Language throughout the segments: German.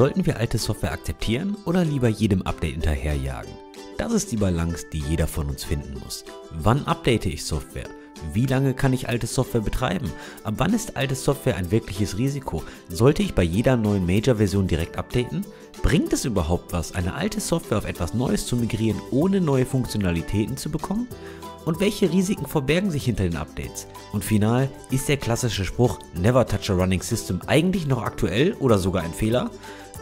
Sollten wir alte Software akzeptieren oder lieber jedem Update hinterherjagen? Das ist die Balance, die jeder von uns finden muss. Wann update ich Software? Wie lange kann ich alte Software betreiben? Ab wann ist alte Software ein wirkliches Risiko? Sollte ich bei jeder neuen Major-Version direkt updaten? Bringt es überhaupt was, eine alte Software auf etwas Neues zu migrieren, ohne neue Funktionalitäten zu bekommen? Und welche Risiken verbergen sich hinter den Updates? Und final, ist der klassische Spruch Never touch a running system eigentlich noch aktuell oder sogar ein Fehler?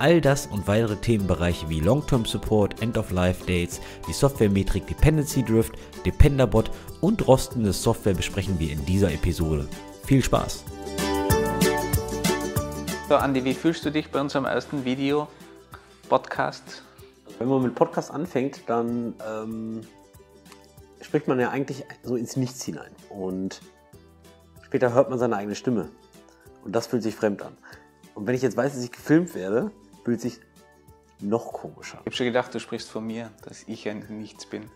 All das und weitere Themenbereiche wie Long-Term Support, End-of-Life-Dates, die Software-Metrik Dependency Drift, Dependerbot und rostende Software besprechen wir in dieser Episode. Viel Spaß! So, Andi, wie fühlst du dich bei unserem ersten Video, Podcast? Wenn man mit Podcast anfängt, dann ähm, spricht man ja eigentlich so ins Nichts hinein. Und später hört man seine eigene Stimme. Und das fühlt sich fremd an. Und wenn ich jetzt weiß, dass ich gefilmt werde, fühlt sich noch komischer. Ich habe schon gedacht, du sprichst von mir, dass ich ein Nichts bin.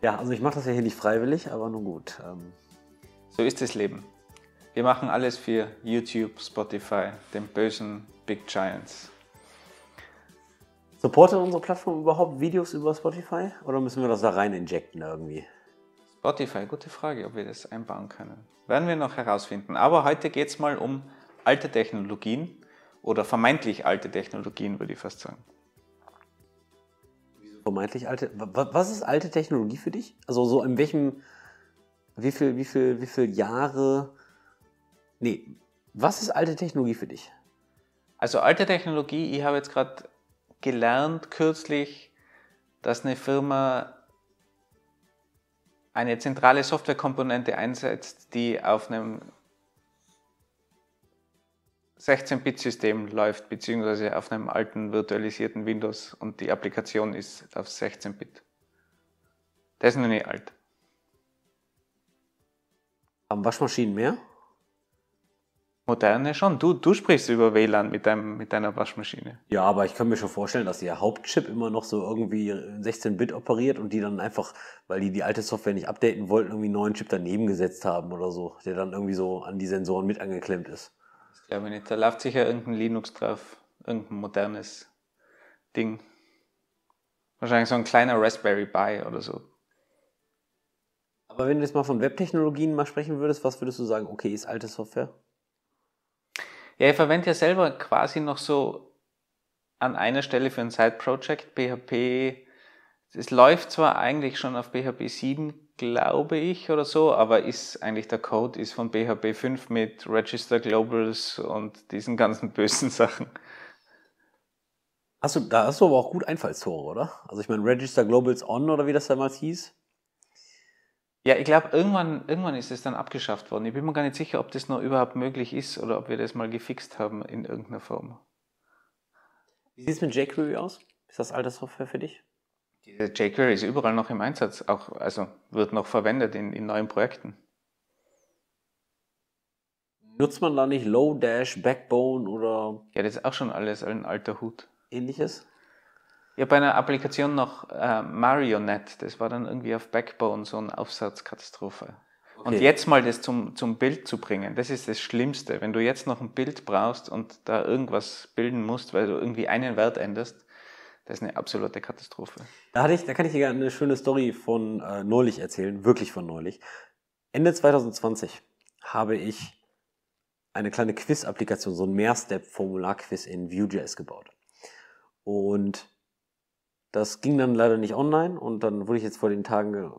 Ja, also ich mache das ja hier nicht freiwillig, aber nun gut. Ähm so ist das Leben. Wir machen alles für YouTube, Spotify, den bösen Big Giants. Supportet unsere Plattform überhaupt Videos über Spotify oder müssen wir das da rein injecten irgendwie? Spotify, gute Frage, ob wir das einbauen können. Werden wir noch herausfinden. Aber heute geht es mal um alte Technologien oder vermeintlich alte Technologien, würde ich fast sagen. Vermeintlich alte. Was ist alte Technologie für dich? Also so in welchem, wie viel, wie viel, wie viel Jahre? Nee, was ist alte Technologie für dich? Also alte Technologie, ich habe jetzt gerade gelernt kürzlich, dass eine Firma eine zentrale Softwarekomponente einsetzt, die auf einem 16-Bit-System läuft, beziehungsweise auf einem alten virtualisierten Windows und die Applikation ist auf 16-Bit. Der ist noch nicht alt. Haben Waschmaschinen mehr? Moderne schon. Du, du sprichst über WLAN mit, deinem, mit deiner Waschmaschine. Ja, aber ich kann mir schon vorstellen, dass ihr Hauptchip immer noch so irgendwie 16-Bit operiert und die dann einfach, weil die die alte Software nicht updaten wollten, irgendwie einen neuen Chip daneben gesetzt haben oder so, der dann irgendwie so an die Sensoren mit angeklemmt ist. Glaube ich nicht. Da läuft sicher irgendein Linux drauf, irgendein modernes Ding. Wahrscheinlich so ein kleiner Raspberry Pi oder so. Aber wenn du jetzt mal von Webtechnologien mal sprechen würdest, was würdest du sagen, okay, ist alte Software? Ja, ich verwende ja selber quasi noch so an einer Stelle für ein Side-Project PHP. Es läuft zwar eigentlich schon auf PHP 7, glaube ich, oder so, aber ist eigentlich der Code ist von PHP 5 mit Register Globals und diesen ganzen bösen Sachen. Hast du, da hast du aber auch gut Einfallstore, oder? Also ich meine Register Globals On oder wie das damals hieß. Ja, ich glaube, irgendwann, irgendwann ist es dann abgeschafft worden. Ich bin mir gar nicht sicher, ob das noch überhaupt möglich ist oder ob wir das mal gefixt haben in irgendeiner Form. Wie sieht es mit jQuery aus? Ist das alte Software für dich? jQuery ist überall noch im Einsatz, auch, also wird noch verwendet in, in neuen Projekten. Nutzt man da nicht Lodash, Backbone oder. Ja, das ist auch schon alles ein alter Hut. Ähnliches? Ja, bei einer Applikation noch äh, Marionette, das war dann irgendwie auf Backbone so eine Aufsatzkatastrophe. Okay. Und jetzt mal das zum, zum Bild zu bringen, das ist das Schlimmste. Wenn du jetzt noch ein Bild brauchst und da irgendwas bilden musst, weil du irgendwie einen Wert änderst, das ist eine absolute Katastrophe. Da, hatte ich, da kann ich dir eine schöne Story von äh, neulich erzählen, wirklich von neulich. Ende 2020 habe ich eine kleine Quiz-Applikation, so ein Mehrstep-Formular-Quiz in Vue.js gebaut. Und das ging dann leider nicht online und dann wurde ich jetzt vor den Tagen,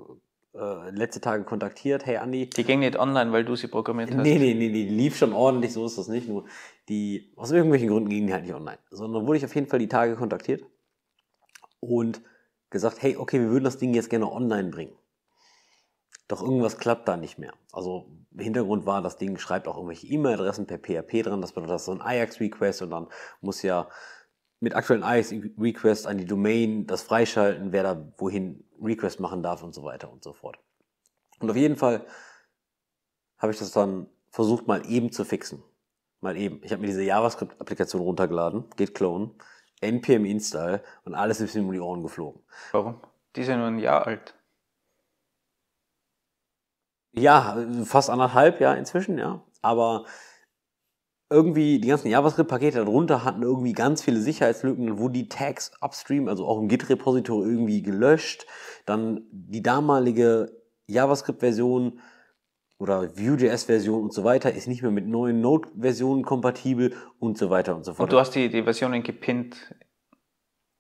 äh, letzte Tage kontaktiert. Hey Andi. Die ging nicht online, weil du sie programmiert hast. Nee, nee, nee, die lief schon ordentlich, so ist das nicht. Nur die, aus irgendwelchen Gründen ging die halt nicht online. Sondern wurde ich auf jeden Fall die Tage kontaktiert und gesagt, hey, okay, wir würden das Ding jetzt gerne online bringen. Doch irgendwas klappt da nicht mehr. Also Hintergrund war, das Ding schreibt auch irgendwelche E-Mail-Adressen per PHP dran, das bedeutet, das ist so ein Ajax-Request und dann muss ja mit aktuellen Ajax-Requests an die Domain das freischalten, wer da wohin Request machen darf und so weiter und so fort. Und auf jeden Fall habe ich das dann versucht mal eben zu fixen. Mal eben. Ich habe mir diese JavaScript-Applikation runtergeladen, geht clone, NPM Install und alles ist ihm um die Ohren geflogen. Warum? Die sind nur ein Jahr alt. Ja, fast anderthalb Jahr inzwischen, ja. Aber irgendwie die ganzen JavaScript-Pakete darunter hatten irgendwie ganz viele Sicherheitslücken, wo die Tags upstream, also auch im Git-Repository irgendwie gelöscht. Dann die damalige JavaScript-Version oder Vue.js-Version und so weiter ist nicht mehr mit neuen Node-Versionen kompatibel und so weiter und so fort. Und du hast die, die Versionen gepinnt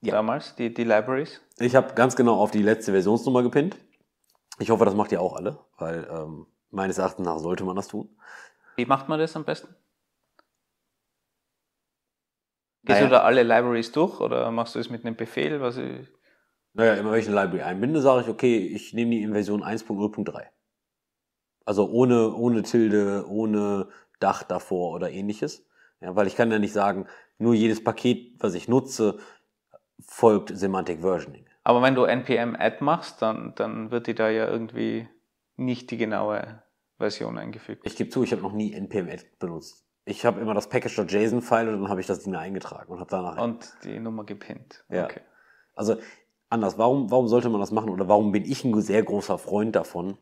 ja. damals, die, die Libraries? Ich habe ganz genau auf die letzte Versionsnummer gepinnt. Ich hoffe, das macht ihr auch alle, weil ähm, meines Erachtens nach sollte man das tun. Wie macht man das am besten? Gehst naja. du da alle Libraries durch oder machst du es mit einem Befehl? Was ich naja, immer wenn ich eine Library einbinde, sage ich, okay, ich nehme die in Version 1.0.3. Also ohne, ohne Tilde, ohne Dach davor oder ähnliches. Ja, weil ich kann ja nicht sagen, nur jedes Paket, was ich nutze, folgt Semantic Versioning. Aber wenn du NPM Add machst, dann, dann wird dir da ja irgendwie nicht die genaue Version eingefügt. Ich gebe zu, ich habe noch nie NPM Add benutzt. Ich habe immer das Package.json-File und dann habe ich das Ding eingetragen und habe danach. Und die Nummer gepinnt. Ja. Okay. Also anders, warum, warum sollte man das machen oder warum bin ich ein sehr großer Freund davon,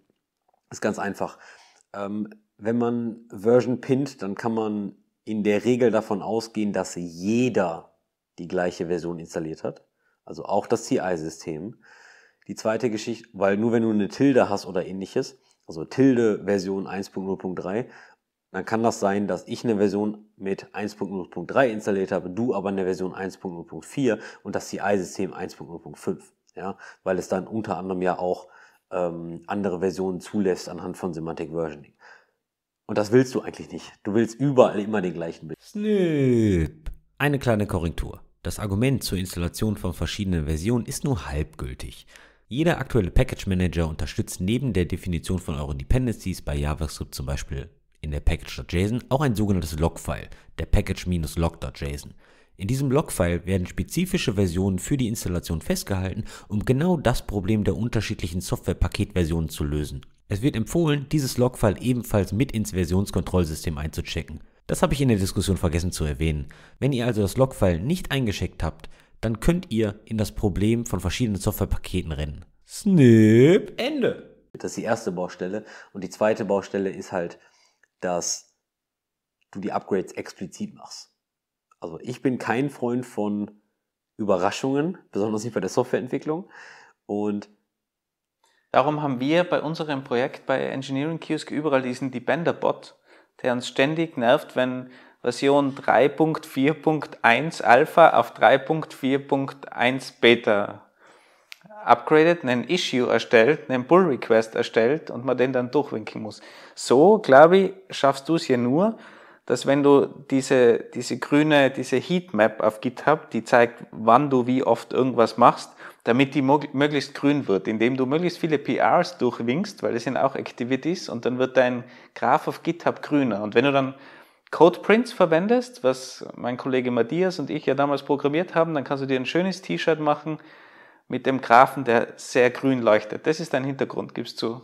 ist ganz einfach. Ähm, wenn man Version pinnt, dann kann man in der Regel davon ausgehen, dass jeder die gleiche Version installiert hat. Also auch das CI-System. Die zweite Geschichte, weil nur wenn du eine Tilde hast oder ähnliches, also Tilde Version 1.0.3, dann kann das sein, dass ich eine Version mit 1.0.3 installiert habe, du aber eine Version 1.0.4 und das CI-System 1.0.5. Ja, weil es dann unter anderem ja auch ähm, andere Versionen zulässt anhand von Semantic Versioning. Und das willst du eigentlich nicht. Du willst überall immer den gleichen Bild. Snip. Eine kleine Korrektur. Das Argument zur Installation von verschiedenen Versionen ist nur halbgültig. Jeder aktuelle Package Manager unterstützt neben der Definition von euren Dependencies bei JavaScript zum Beispiel in der package.json auch ein sogenanntes Log-File, der package-log.json. In diesem Logfile werden spezifische Versionen für die Installation festgehalten, um genau das Problem der unterschiedlichen Software-Paketversionen zu lösen. Es wird empfohlen, dieses Logfile ebenfalls mit ins Versionskontrollsystem einzuchecken. Das habe ich in der Diskussion vergessen zu erwähnen. Wenn ihr also das Logfile nicht eingeschickt habt, dann könnt ihr in das Problem von verschiedenen Softwarepaketen rennen. Snip, Ende! Das ist die erste Baustelle. Und die zweite Baustelle ist halt, dass du die Upgrades explizit machst also ich bin kein Freund von Überraschungen, besonders nicht bei der Softwareentwicklung. Und darum haben wir bei unserem Projekt bei Engineering Kiosk überall diesen Depender-Bot, der uns ständig nervt, wenn Version 3.4.1 Alpha auf 3.4.1 Beta upgradet, einen Issue erstellt, einen Pull Request erstellt und man den dann durchwinken muss. So, glaube ich, schaffst du es hier nur, dass wenn du diese, diese grüne, diese Heatmap auf GitHub, die zeigt, wann du wie oft irgendwas machst, damit die möglichst grün wird, indem du möglichst viele PRs durchwinkst, weil das sind auch Activities, und dann wird dein Graph auf GitHub grüner. Und wenn du dann Codeprints verwendest, was mein Kollege Matthias und ich ja damals programmiert haben, dann kannst du dir ein schönes T-Shirt machen mit dem Graphen, der sehr grün leuchtet. Das ist dein Hintergrund, gibst du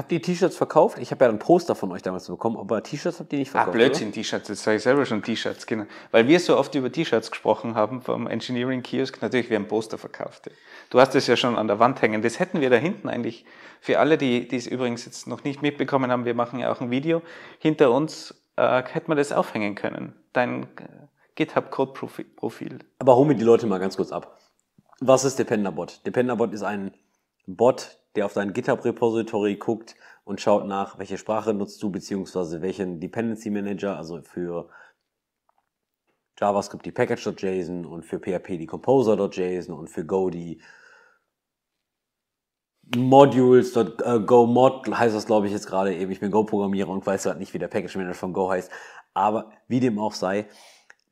Habt ihr T-Shirts verkauft? Ich habe ja ein Poster von euch damals bekommen, aber T-Shirts habt ihr nicht verkauft. Ah, Blödsinn, T-Shirts, jetzt sage ich selber schon T-Shirts, genau. Weil wir so oft über T-Shirts gesprochen haben vom Engineering Kiosk, natürlich, wir haben Poster verkauft. Du hast es ja schon an der Wand hängen. Das hätten wir da hinten eigentlich. Für alle, die, die es übrigens jetzt noch nicht mitbekommen haben, wir machen ja auch ein Video. Hinter uns äh, hätte man das aufhängen können. Dein GitHub-Code-Profil. Aber holen mir die Leute mal ganz kurz ab. Was ist Dependabot? Dependabot ist ein Bot, der auf dein GitHub-Repository guckt und schaut nach, welche Sprache nutzt du, beziehungsweise welchen Dependency Manager, also für JavaScript die Package.json und für PHP die Composer.json und für Go die Modules, äh, Go Mod heißt das glaube ich jetzt gerade eben, ich bin Go-Programmierer und weiß halt nicht, wie der Package Manager von Go heißt, aber wie dem auch sei,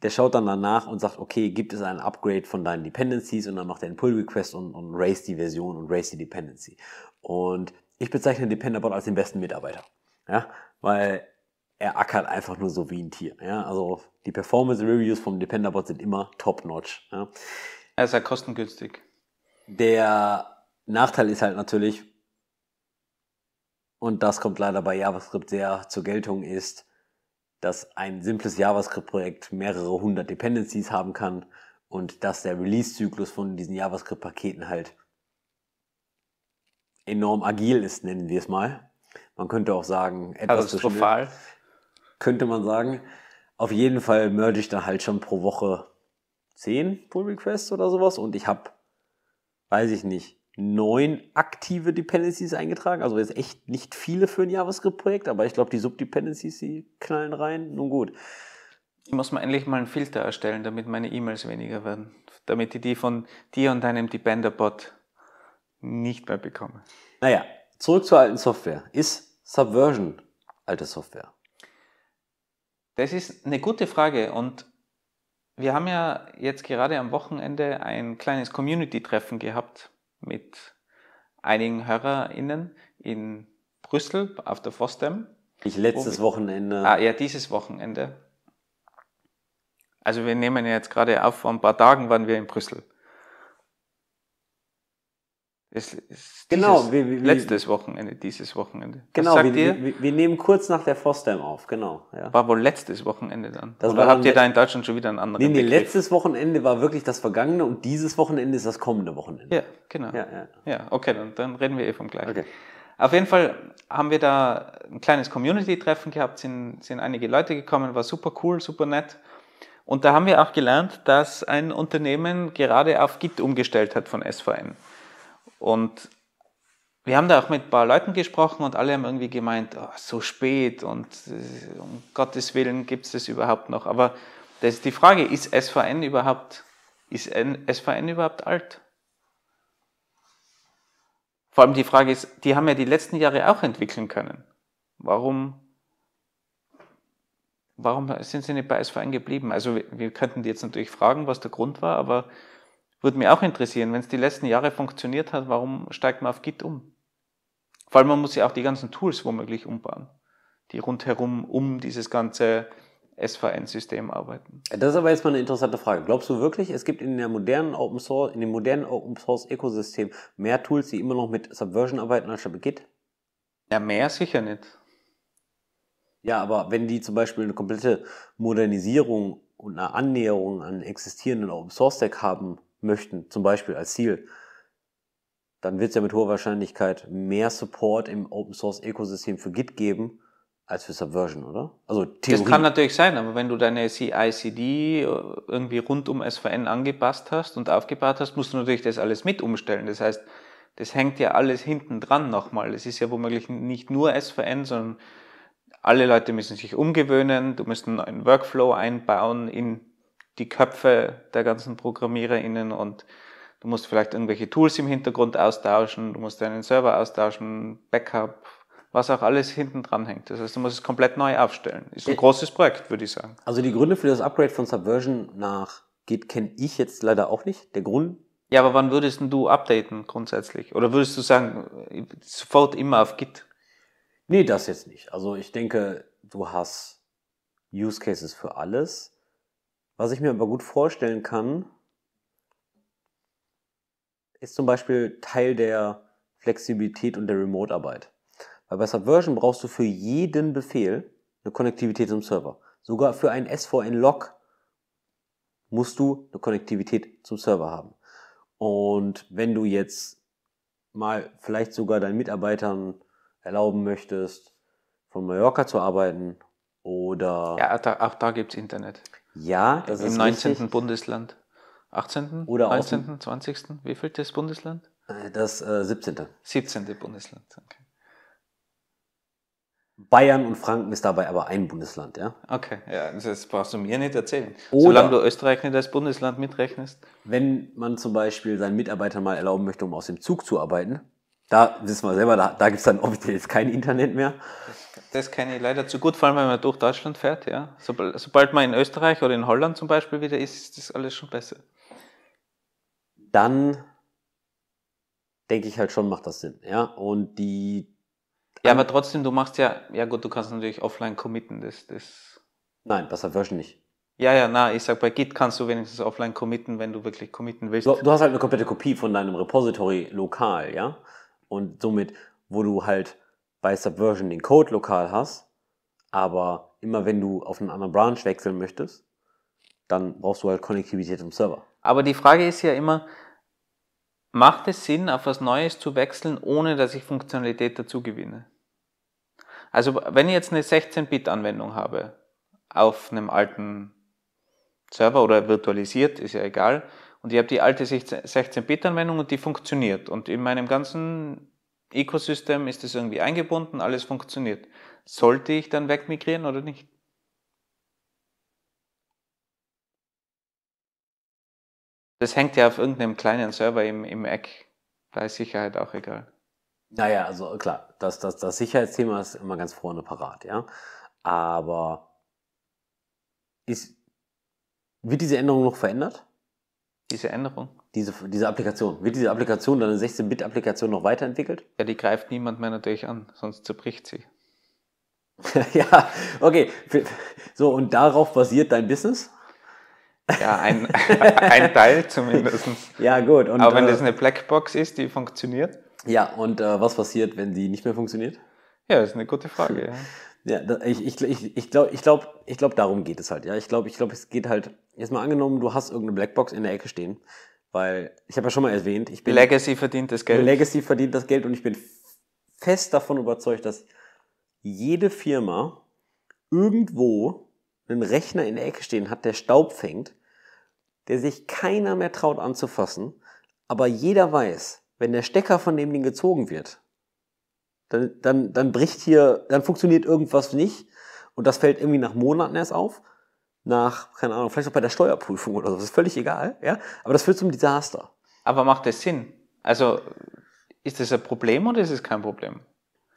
der schaut dann danach und sagt, okay, gibt es ein Upgrade von deinen Dependencies und dann macht er einen Pull-Request und, und raise die Version und raise die Dependency. Und ich bezeichne Dependerbot als den besten Mitarbeiter. Ja, weil er ackert einfach nur so wie ein Tier. Ja, also die Performance Reviews vom Dependerbot sind immer top notch. Ja. Er ist ja kostengünstig. Der Nachteil ist halt natürlich, und das kommt leider bei JavaScript sehr zur Geltung, ist, dass ein simples JavaScript-Projekt mehrere hundert Dependencies haben kann und dass der Release-Zyklus von diesen JavaScript-Paketen halt enorm agil ist, nennen wir es mal. Man könnte auch sagen, etwas zu schnell, könnte man sagen. Auf jeden Fall merge ich dann halt schon pro Woche zehn Pull-Requests oder sowas und ich habe, weiß ich nicht, neun aktive Dependencies eingetragen. Also jetzt echt nicht viele für ein JavaScript-Projekt, aber ich glaube, die Subdependencies, die knallen rein. Nun gut. Ich muss mal endlich mal einen Filter erstellen, damit meine E-Mails weniger werden. Damit ich die von dir und deinem Depender-Bot nicht mehr bekomme. Naja, zurück zur alten Software. Ist Subversion alte Software? Das ist eine gute Frage und wir haben ja jetzt gerade am Wochenende ein kleines Community-Treffen gehabt mit einigen HörerInnen in Brüssel auf der FOSDEM. Ich letztes Wochenende. Ah, ja, dieses Wochenende. Also wir nehmen jetzt gerade auf, vor ein paar Tagen waren wir in Brüssel. Es ist genau, dieses, wie, wie, letztes Wochenende, dieses Wochenende. genau, sagt wir, ihr? Wir, wir, nehmen kurz nach der Fosdam auf, genau. Ja. War wohl letztes Wochenende dann. Das Oder habt ihr da in Deutschland schon wieder einen anderen Nee, nee, Begriff? letztes Wochenende war wirklich das vergangene und dieses Wochenende ist das kommende Wochenende. Ja, genau. Ja, ja. ja okay, dann, dann reden wir eh vom gleichen. Okay. Auf jeden Fall haben wir da ein kleines Community-Treffen gehabt, sind, sind einige Leute gekommen, war super cool, super nett. Und da haben wir auch gelernt, dass ein Unternehmen gerade auf Git umgestellt hat von SVN. Und wir haben da auch mit ein paar Leuten gesprochen und alle haben irgendwie gemeint, oh, so spät und äh, um Gottes Willen gibt es das überhaupt noch. Aber das ist die Frage, ist SVN überhaupt, ist SVN überhaupt alt? Vor allem die Frage ist, die haben ja die letzten Jahre auch entwickeln können. Warum, warum sind sie nicht bei SVN geblieben? Also wir, wir könnten die jetzt natürlich fragen, was der Grund war, aber würde mich auch interessieren, wenn es die letzten Jahre funktioniert hat, warum steigt man auf Git um? Vor allem, man muss ja auch die ganzen Tools womöglich umbauen, die rundherum um dieses ganze SVN-System arbeiten. Das ist aber jetzt mal eine interessante Frage. Glaubst du wirklich, es gibt in der modernen Open Source, in dem modernen Open Source Ökosystem mehr Tools, die immer noch mit Subversion arbeiten als mit Git? Ja, mehr sicher nicht. Ja, aber wenn die zum Beispiel eine komplette Modernisierung und eine Annäherung an existierenden Open Source Stack haben, möchten, zum Beispiel als Ziel, dann wird es ja mit hoher Wahrscheinlichkeit mehr Support im Open Source Ökosystem für Git geben als für Subversion, oder? Also Theorie. Das kann natürlich sein, aber wenn du deine CI/CD äh, irgendwie rund um SVN angepasst hast und aufgebaut hast, musst du natürlich das alles mit umstellen. Das heißt, das hängt ja alles hinten dran nochmal. Das ist ja womöglich nicht nur SVN, sondern alle Leute müssen sich umgewöhnen. Du musst einen neuen Workflow einbauen in die Köpfe der ganzen ProgrammiererInnen und du musst vielleicht irgendwelche Tools im Hintergrund austauschen, du musst deinen Server austauschen, Backup, was auch alles hinten dran hängt. Das heißt, du musst es komplett neu aufstellen. Ist ein äh, großes Projekt, würde ich sagen. Also die Gründe für das Upgrade von Subversion nach Git kenne ich jetzt leider auch nicht. Der Grund. Ja, aber wann würdest du updaten grundsätzlich? Oder würdest du sagen, sofort immer auf Git? Nee, das jetzt nicht. Also ich denke, du hast Use Cases für alles. Was ich mir aber gut vorstellen kann, ist zum Beispiel Teil der Flexibilität und der Remote-Arbeit. Weil bei Subversion brauchst du für jeden Befehl eine Konnektivität zum Server. Sogar für einen SVN-Log musst du eine Konnektivität zum Server haben. Und wenn du jetzt mal vielleicht sogar deinen Mitarbeitern erlauben möchtest, von Mallorca zu arbeiten oder... Ja, auch da, auch da gibt's Internet. Ja, das Im ist Im 19. Richtig. Bundesland. 18. Oder 19. Auf 20. Wie viel das Bundesland? Äh, das äh, 17. 17. Bundesland, okay. Bayern und Franken ist dabei aber ein Bundesland, ja? Okay, ja, das brauchst du mir nicht erzählen. Oder, Solange du Österreich nicht als Bundesland mitrechnest. Wenn man zum Beispiel seinen Mitarbeitern mal erlauben möchte, um aus dem Zug zu arbeiten, da wissen wir selber, da, da gibt es dann offiziell jetzt kein Internet mehr. Das kenne ich leider zu gut, vor allem wenn man durch Deutschland fährt. Ja. Sobald, sobald man in Österreich oder in Holland zum Beispiel wieder ist, ist das alles schon besser. Dann denke ich halt schon, macht das Sinn. Ja, und die. Ja, aber trotzdem, du machst ja, ja gut, du kannst natürlich offline committen, das, das. Nein, das hat Version nicht. Ja, ja, na, ich sag, bei Git kannst du wenigstens offline committen, wenn du wirklich committen willst. Du, du hast halt eine komplette Kopie von deinem Repository lokal, ja? und somit, wo du halt bei Subversion den Code lokal hast, aber immer wenn du auf einen anderen Branch wechseln möchtest, dann brauchst du halt Konnektivität im Server. Aber die Frage ist ja immer, macht es Sinn, auf was Neues zu wechseln, ohne dass ich Funktionalität dazu gewinne? Also wenn ich jetzt eine 16-Bit-Anwendung habe auf einem alten Server oder virtualisiert, ist ja egal, und ich habe die alte 16-Bit-Anwendung und die funktioniert. Und in meinem ganzen Ecosystem ist es irgendwie eingebunden, alles funktioniert. Sollte ich dann wegmigrieren oder nicht? Das hängt ja auf irgendeinem kleinen Server im, im Eck. Da ist Sicherheit auch egal. Naja, also klar, das, das, das Sicherheitsthema ist immer ganz vorne parat, ja. Aber ist, wird diese Änderung noch verändert? Diese Änderung? Diese, diese Applikation. Wird diese Applikation, dann eine 16-Bit-Applikation noch weiterentwickelt? Ja, die greift niemand mehr natürlich an, sonst zerbricht sie. ja, okay. So, und darauf basiert dein Business? Ja, ein, ein Teil zumindest. Ja, gut. Und, Aber wenn äh, das eine Blackbox ist, die funktioniert? Ja, und äh, was passiert, wenn die nicht mehr funktioniert? Ja, ist eine gute Frage. Ja. Ja, ich, ich, ich, ich glaube, ich glaub, ich glaub, darum geht es halt. Ja, ich glaube, ich glaub, es geht halt. Jetzt mal angenommen, du hast irgendeine Blackbox in der Ecke stehen, weil ich habe ja schon mal erwähnt, ich bin Legacy verdient das Geld. Legacy verdient das Geld und ich bin fest davon überzeugt, dass jede Firma irgendwo einen Rechner in der Ecke stehen hat, der Staub fängt, der sich keiner mehr traut anzufassen, aber jeder weiß, wenn der Stecker von dem Ding gezogen wird, dann, dann, dann bricht hier, dann funktioniert irgendwas nicht und das fällt irgendwie nach Monaten erst auf. Nach, keine Ahnung, vielleicht auch bei der Steuerprüfung oder so, das ist völlig egal, ja. Aber das führt zum Desaster. Aber macht das Sinn? Also, ist das ein Problem oder ist es kein Problem?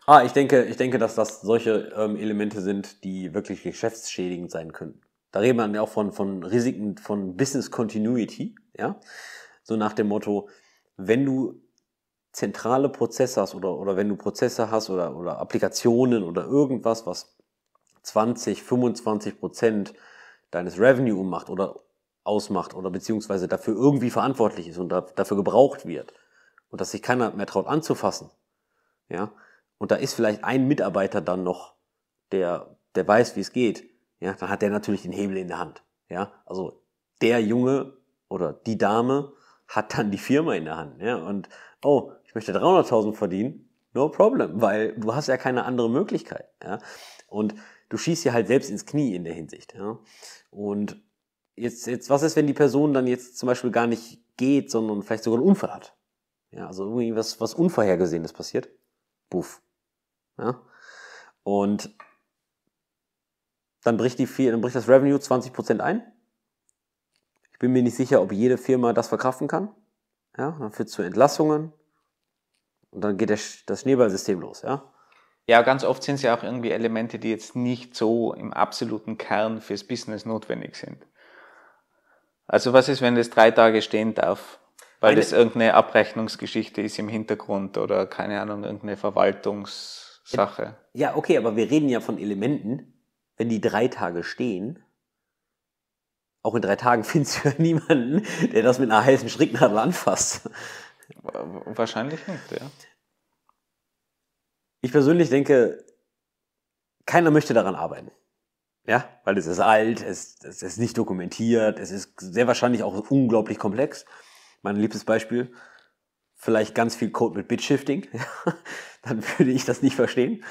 Ah, ich denke, ich denke, dass das solche ähm, Elemente sind, die wirklich geschäftsschädigend sein können. Da reden man ja auch von, von Risiken von Business Continuity, ja. So nach dem Motto, wenn du zentrale Prozesse hast oder, oder wenn du Prozesse hast oder, oder Applikationen oder irgendwas, was 20, 25 Prozent deines Revenue macht oder ausmacht oder beziehungsweise dafür irgendwie verantwortlich ist und da, dafür gebraucht wird und dass sich keiner mehr traut anzufassen, ja, und da ist vielleicht ein Mitarbeiter dann noch, der, der weiß, wie es geht, ja, dann hat der natürlich den Hebel in der Hand, ja, also der Junge oder die Dame hat dann die Firma in der Hand, ja, und oh, ich möchte 300.000 verdienen, no problem, weil du hast ja keine andere Möglichkeit. Ja? Und du schießt dir halt selbst ins Knie in der Hinsicht. Ja? Und jetzt, jetzt, was ist, wenn die Person dann jetzt zum Beispiel gar nicht geht, sondern vielleicht sogar einen Unfall hat? Ja, also irgendwie was, was Unvorhergesehenes passiert. Buff. Ja? Und dann bricht, die, dann bricht das Revenue 20% ein. Ich bin mir nicht sicher, ob jede Firma das verkraften kann. Ja, dann führt es zu Entlassungen, und dann geht der, das Schneeballsystem los, ja? Ja, ganz oft sind es ja auch irgendwie Elemente, die jetzt nicht so im absoluten Kern fürs Business notwendig sind. Also was ist, wenn das drei Tage stehen darf? Weil Eine, das irgendeine Abrechnungsgeschichte ist im Hintergrund oder keine Ahnung, irgendeine Verwaltungssache. Ja, okay, aber wir reden ja von Elementen. Wenn die drei Tage stehen, auch in drei Tagen findest du ja niemanden, der das mit einer heißen Stricknadel anfasst. Wahrscheinlich nicht, ja. Ich persönlich denke, keiner möchte daran arbeiten. Ja, weil es ist alt, es, es ist nicht dokumentiert, es ist sehr wahrscheinlich auch unglaublich komplex. Mein liebstes Beispiel, vielleicht ganz viel Code mit Bitshifting. Dann würde ich das nicht verstehen.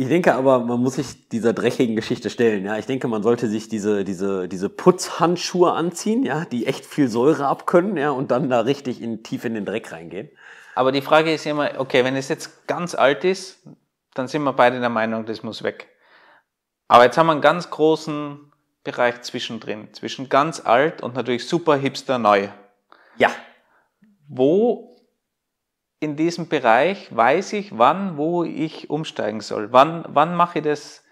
Ich denke aber, man muss sich dieser dreckigen Geschichte stellen. Ja, ich denke, man sollte sich diese, diese, diese Putzhandschuhe anziehen, ja, die echt viel Säure abkönnen, ja, und dann da richtig in, tief in den Dreck reingehen. Aber die Frage ist immer, okay, wenn es jetzt ganz alt ist, dann sind wir beide der Meinung, das muss weg. Aber jetzt haben wir einen ganz großen Bereich zwischendrin, zwischen ganz alt und natürlich super hipster neu. Ja. Wo in diesem Bereich weiß ich, wann, wo ich umsteigen soll. Wann, wann mache ich das,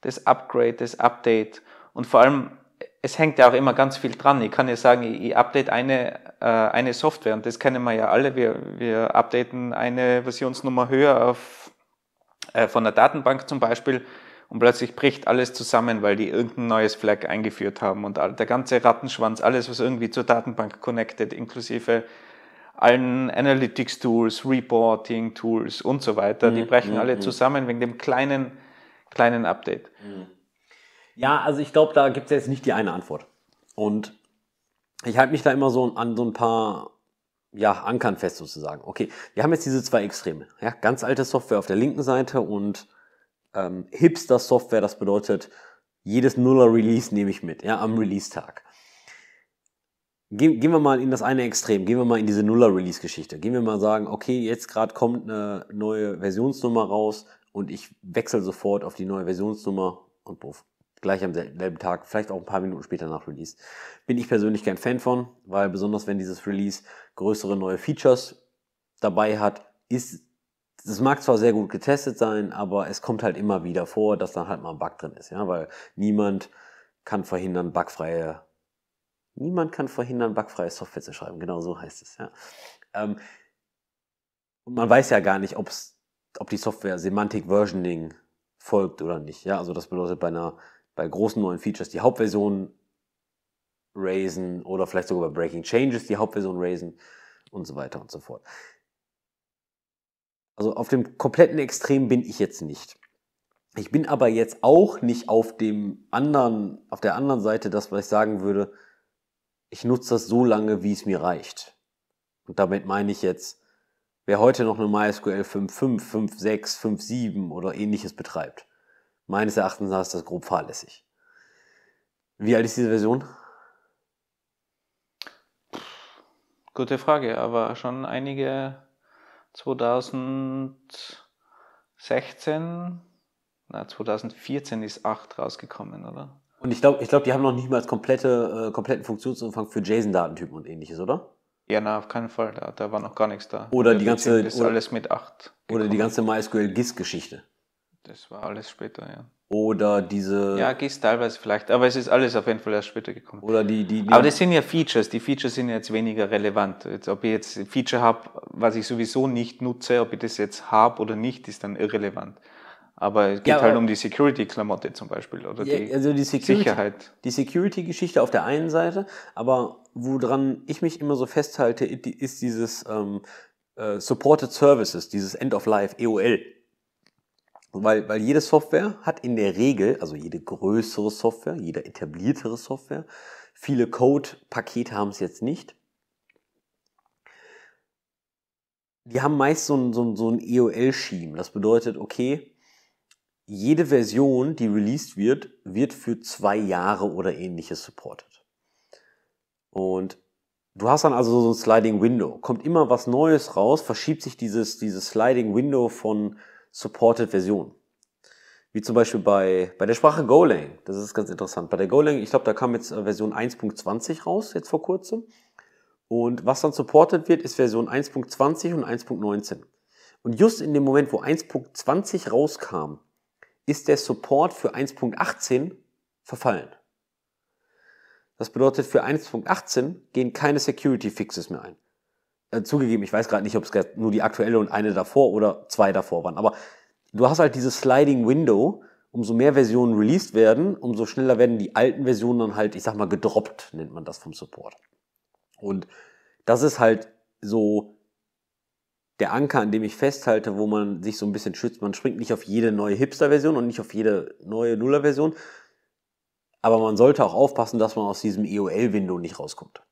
das Upgrade, das Update? Und vor allem, es hängt ja auch immer ganz viel dran. Ich kann ja sagen, ich, ich update eine, äh, eine Software und das kennen wir ja alle. Wir, wir updaten eine Versionsnummer höher auf, äh, von der Datenbank zum Beispiel und plötzlich bricht alles zusammen, weil die irgendein neues Flag eingeführt haben und all, der ganze Rattenschwanz, alles, was irgendwie zur Datenbank connected, inklusive allen Analytics-Tools, Reporting-Tools und so weiter. Die mhm. brechen mhm. alle mhm. zusammen wegen dem kleinen, kleinen Update. Mhm. Ja, also ich glaube, da gibt es jetzt nicht die eine Antwort. Und ich halte mich da immer so an so ein paar ja, Ankern fest sozusagen. Okay, wir haben jetzt diese zwei Extreme. Ja, ganz alte Software auf der linken Seite und ähm, Hipster-Software, das bedeutet, jedes Nuller-Release nehme ich mit, ja, am Release-Tag gehen, gehen wir mal in das eine Extrem, gehen wir mal in diese Nuller-Release-Geschichte. Gehen wir mal sagen, okay, jetzt gerade kommt eine neue Versionsnummer raus und ich wechsle sofort auf die neue Versionsnummer und buff, gleich am selben Tag, vielleicht auch ein paar Minuten später nach Release. Bin ich persönlich kein Fan von, weil besonders wenn dieses Release größere neue Features dabei hat, ist es mag zwar sehr gut getestet sein, aber es kommt halt immer wieder vor, dass dann halt mal ein Bug drin ist, ja, weil niemand kann verhindern, bugfreie Niemand kann verhindern, bugfreie Software zu schreiben. Genau so heißt es. Ja. Ähm, und man weiß ja gar nicht, ob's, ob die Software Semantic Versioning folgt oder nicht. Ja, also das bedeutet bei einer, bei großen neuen Features die Hauptversion raisen oder vielleicht sogar bei Breaking Changes die Hauptversion raisen und so weiter und so fort. Also auf dem kompletten Extrem bin ich jetzt nicht. Ich bin aber jetzt auch nicht auf dem anderen, auf der anderen Seite, das, was ich sagen würde, ich nutze das so lange, wie es mir reicht. Und damit meine ich jetzt, wer heute noch eine MySQL 5.5, 5.6, 5.7 oder ähnliches betreibt. Meines Erachtens ist das grob fahrlässig. Wie alt ist diese Version? Gute Frage, aber schon einige 2016, na 2014 ist 8 rausgekommen, oder? Und ich glaube, ich glaub, die haben noch niemals komplette, äh, kompletten Funktionsumfang für JSON-Datentypen und ähnliches, oder? Ja, na, auf keinen Fall. Da, da war noch gar nichts da. Oder also die ganze. Ist oder, alles mit 8. Gekommen. Oder die ganze MySQL-GIS-Geschichte. Das war alles später, ja. Oder diese. Ja, GIS teilweise vielleicht, aber es ist alles auf jeden Fall erst später gekommen. Oder die, die, die aber das sind ja Features. Die Features sind jetzt weniger relevant. Jetzt, ob ich jetzt ein Feature habe, was ich sowieso nicht nutze, ob ich das jetzt habe oder nicht, ist dann irrelevant. Aber es geht ja, halt um die Security-Klamotte zum Beispiel oder ja, die, also die Security, Sicherheit. Die Security-Geschichte auf der einen Seite, aber woran ich mich immer so festhalte, ist dieses ähm, äh, Supported Services, dieses End of Life, EOL. Weil, weil jede Software hat in der Regel, also jede größere Software, jede etabliertere Software, viele Code-Pakete haben es jetzt nicht. Die haben meist so ein, so ein, so ein EOL-Scheme. Das bedeutet, okay, jede Version, die released wird, wird für zwei Jahre oder ähnliches supported. Und du hast dann also so ein Sliding Window. Kommt immer was Neues raus, verschiebt sich dieses, dieses Sliding Window von supported Versionen. Wie zum Beispiel bei, bei der Sprache Golang. Das ist ganz interessant. Bei der Golang, ich glaube, da kam jetzt äh, Version 1.20 raus, jetzt vor kurzem. Und was dann supported wird, ist Version 1.20 und 1.19. Und just in dem Moment, wo 1.20 rauskam, ist der Support für 1.18 verfallen. Das bedeutet, für 1.18 gehen keine Security Fixes mehr ein. Äh, zugegeben, ich weiß gerade nicht, ob es nur die aktuelle und eine davor oder zwei davor waren, aber du hast halt dieses Sliding Window, umso mehr Versionen released werden, umso schneller werden die alten Versionen dann halt, ich sag mal, gedroppt, nennt man das vom Support. Und das ist halt so der Anker, an dem ich festhalte, wo man sich so ein bisschen schützt. Man springt nicht auf jede neue Hipster-Version und nicht auf jede neue Nuller-Version. Aber man sollte auch aufpassen, dass man aus diesem EOL-Window nicht rauskommt.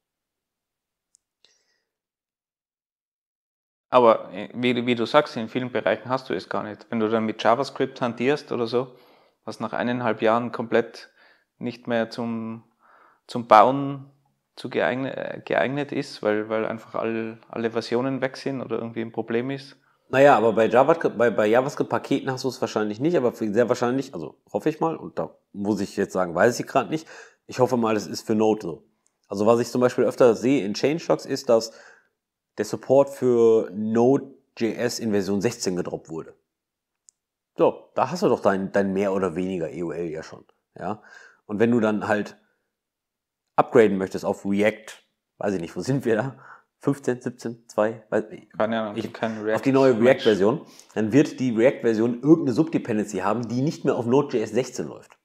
Aber äh, wie, wie, du sagst, in vielen Bereichen hast du es gar nicht. Wenn du dann mit JavaScript hantierst oder so, was nach eineinhalb Jahren komplett nicht mehr zum, zum Bauen zu geeignet, geeignet ist, weil, weil einfach alle, alle Versionen weg sind oder irgendwie ein Problem ist. Naja, aber bei, Java, bei, bei JavaScript-Paketen hast du es wahrscheinlich nicht, aber sehr wahrscheinlich, also hoffe ich mal, und da muss ich jetzt sagen, weiß ich gerade nicht. Ich hoffe mal, es ist für Node so. Also was ich zum Beispiel öfter sehe in Changelogs ist, dass der Support für Node.js in Version 16 gedroppt wurde. So, da hast du doch dein, dein mehr oder weniger EUL ja schon. Ja? Und wenn du dann halt upgraden möchtest auf React, weiß ich nicht, wo sind wir da? 15, 17, 2, weiß ja, ich, auf die neue React-Version, dann wird die React-Version irgendeine Subdependency haben, die nicht mehr auf Node.js 16 läuft.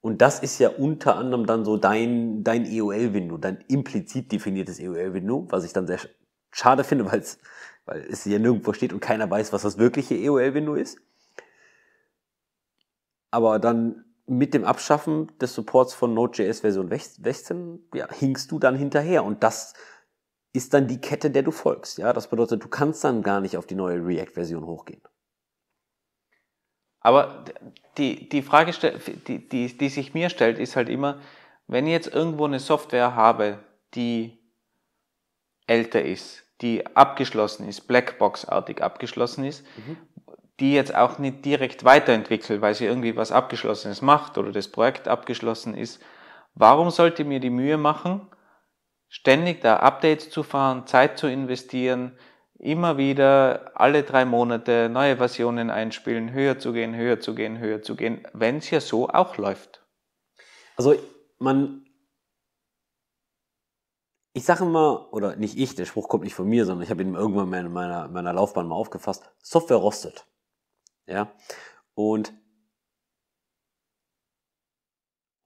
Und das ist ja unter anderem dann so dein, dein EOL-Window, dein implizit definiertes EOL-Window, was ich dann sehr schade finde, weil es weil es hier nirgendwo steht und keiner weiß, was das wirkliche EOL-Window ist. Aber dann mit dem Abschaffen des Supports von Node.js Version 16 ja, hinkst du dann hinterher und das ist dann die Kette, der du folgst. Ja, das bedeutet, du kannst dann gar nicht auf die neue React-Version hochgehen. Aber die, die Frage, die, die, die sich mir stellt, ist halt immer, wenn ich jetzt irgendwo eine Software habe, die älter ist, die abgeschlossen ist, blackboxartig abgeschlossen ist, mhm die jetzt auch nicht direkt weiterentwickelt, weil sie irgendwie was Abgeschlossenes macht oder das Projekt abgeschlossen ist, warum sollte mir die Mühe machen, ständig da Updates zu fahren, Zeit zu investieren, immer wieder alle drei Monate neue Versionen einspielen, höher zu gehen, höher zu gehen, höher zu gehen, wenn es ja so auch läuft? Also man, ich sage immer, oder nicht ich, der Spruch kommt nicht von mir, sondern ich habe ihn irgendwann in meiner, meiner Laufbahn mal aufgefasst, Software rostet. Ja? Und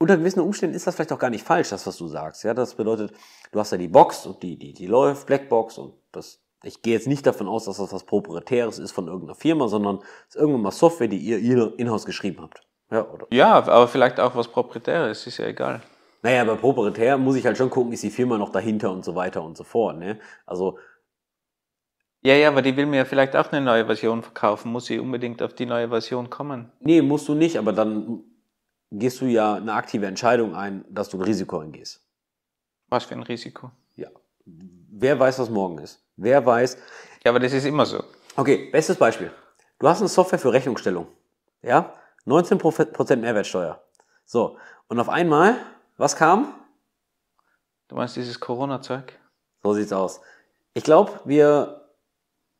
unter gewissen Umständen ist das vielleicht auch gar nicht falsch, das, was du sagst. Ja, das bedeutet, du hast ja die Box und die, die, die läuft, Blackbox und das, ich gehe jetzt nicht davon aus, dass das was Proprietäres ist von irgendeiner Firma, sondern es ist irgendwann mal Software, die ihr, in-house geschrieben habt. Ja, oder? ja, aber vielleicht auch was Proprietäres, ist ja egal. Naja, bei proprietär muss ich halt schon gucken, ist die Firma noch dahinter und so weiter und so fort. Ne? Also ja, ja, aber die will mir ja vielleicht auch eine neue Version verkaufen. Muss sie unbedingt auf die neue Version kommen? Nee, musst du nicht, aber dann gehst du ja eine aktive Entscheidung ein, dass du ein Risiko eingehst. Was für ein Risiko? Ja. Wer weiß, was morgen ist? Wer weiß. Ja, aber das ist immer so. Okay, bestes Beispiel. Du hast eine Software für Rechnungsstellung. Ja? 19% Mehrwertsteuer. So. Und auf einmal, was kam? Du meinst dieses Corona-Zeug? So sieht's aus. Ich glaube, wir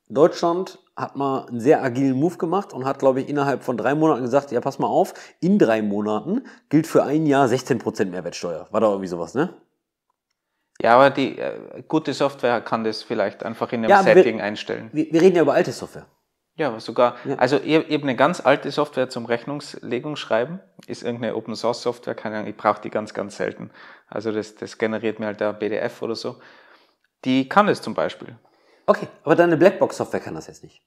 Deutschland hat mal einen sehr agilen Move gemacht und hat, glaube ich, innerhalb von drei Monaten gesagt, ja, pass mal auf, in drei Monaten gilt für ein Jahr 16% Mehrwertsteuer. War da irgendwie sowas, ne? Ja, aber die äh, gute Software kann das vielleicht einfach in einem ja, Setting wir, einstellen. Wir, wir, reden ja über alte Software. Ja, sogar. Ja. Also eben eine ganz alte Software zum Rechnungslegung schreiben, ist irgendeine Open Source Software, keine Ahnung, ich brauche die ganz, ganz selten. Also das, das generiert mir halt da PDF oder so. Die kann es zum Beispiel. Okay, aber deine Blackbox-Software kann das jetzt nicht.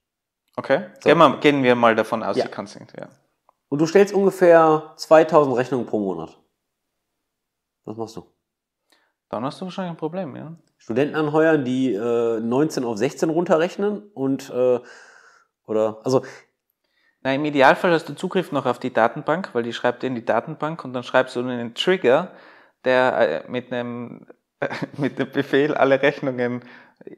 Okay, so. gehen, wir, gehen, wir, mal davon aus, ja. sie kann es nicht. Ja. Und du stellst ungefähr 2000 Rechnungen pro Monat. Was machst du? Dann hast du wahrscheinlich ein Problem, ja. Studenten anheuern, die äh, 19 auf 16 runterrechnen und äh, oder also na, Im Idealfall hast du Zugriff noch auf die Datenbank, weil die schreibt in die Datenbank und dann schreibst du einen Trigger, der äh, mit einem mit dem Befehl alle Rechnungen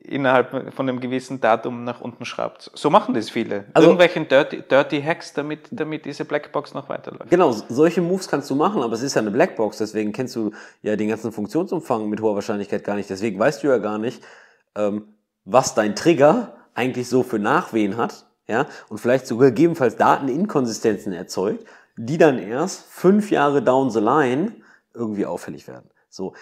innerhalb von einem gewissen Datum nach unten schraubt. So machen das viele. Also, Irgendwelchen dirty, dirty Hacks, damit, damit diese Blackbox noch weiterläuft. Genau, solche Moves kannst du machen, aber es ist ja eine Blackbox, deswegen kennst du ja den ganzen Funktionsumfang mit hoher Wahrscheinlichkeit gar nicht. Deswegen weißt du ja gar nicht, ähm, was dein Trigger eigentlich so für Nachwehen hat, ja, und vielleicht sogar gegebenenfalls Dateninkonsistenzen erzeugt, die dann erst fünf Jahre down the line irgendwie auffällig werden. So,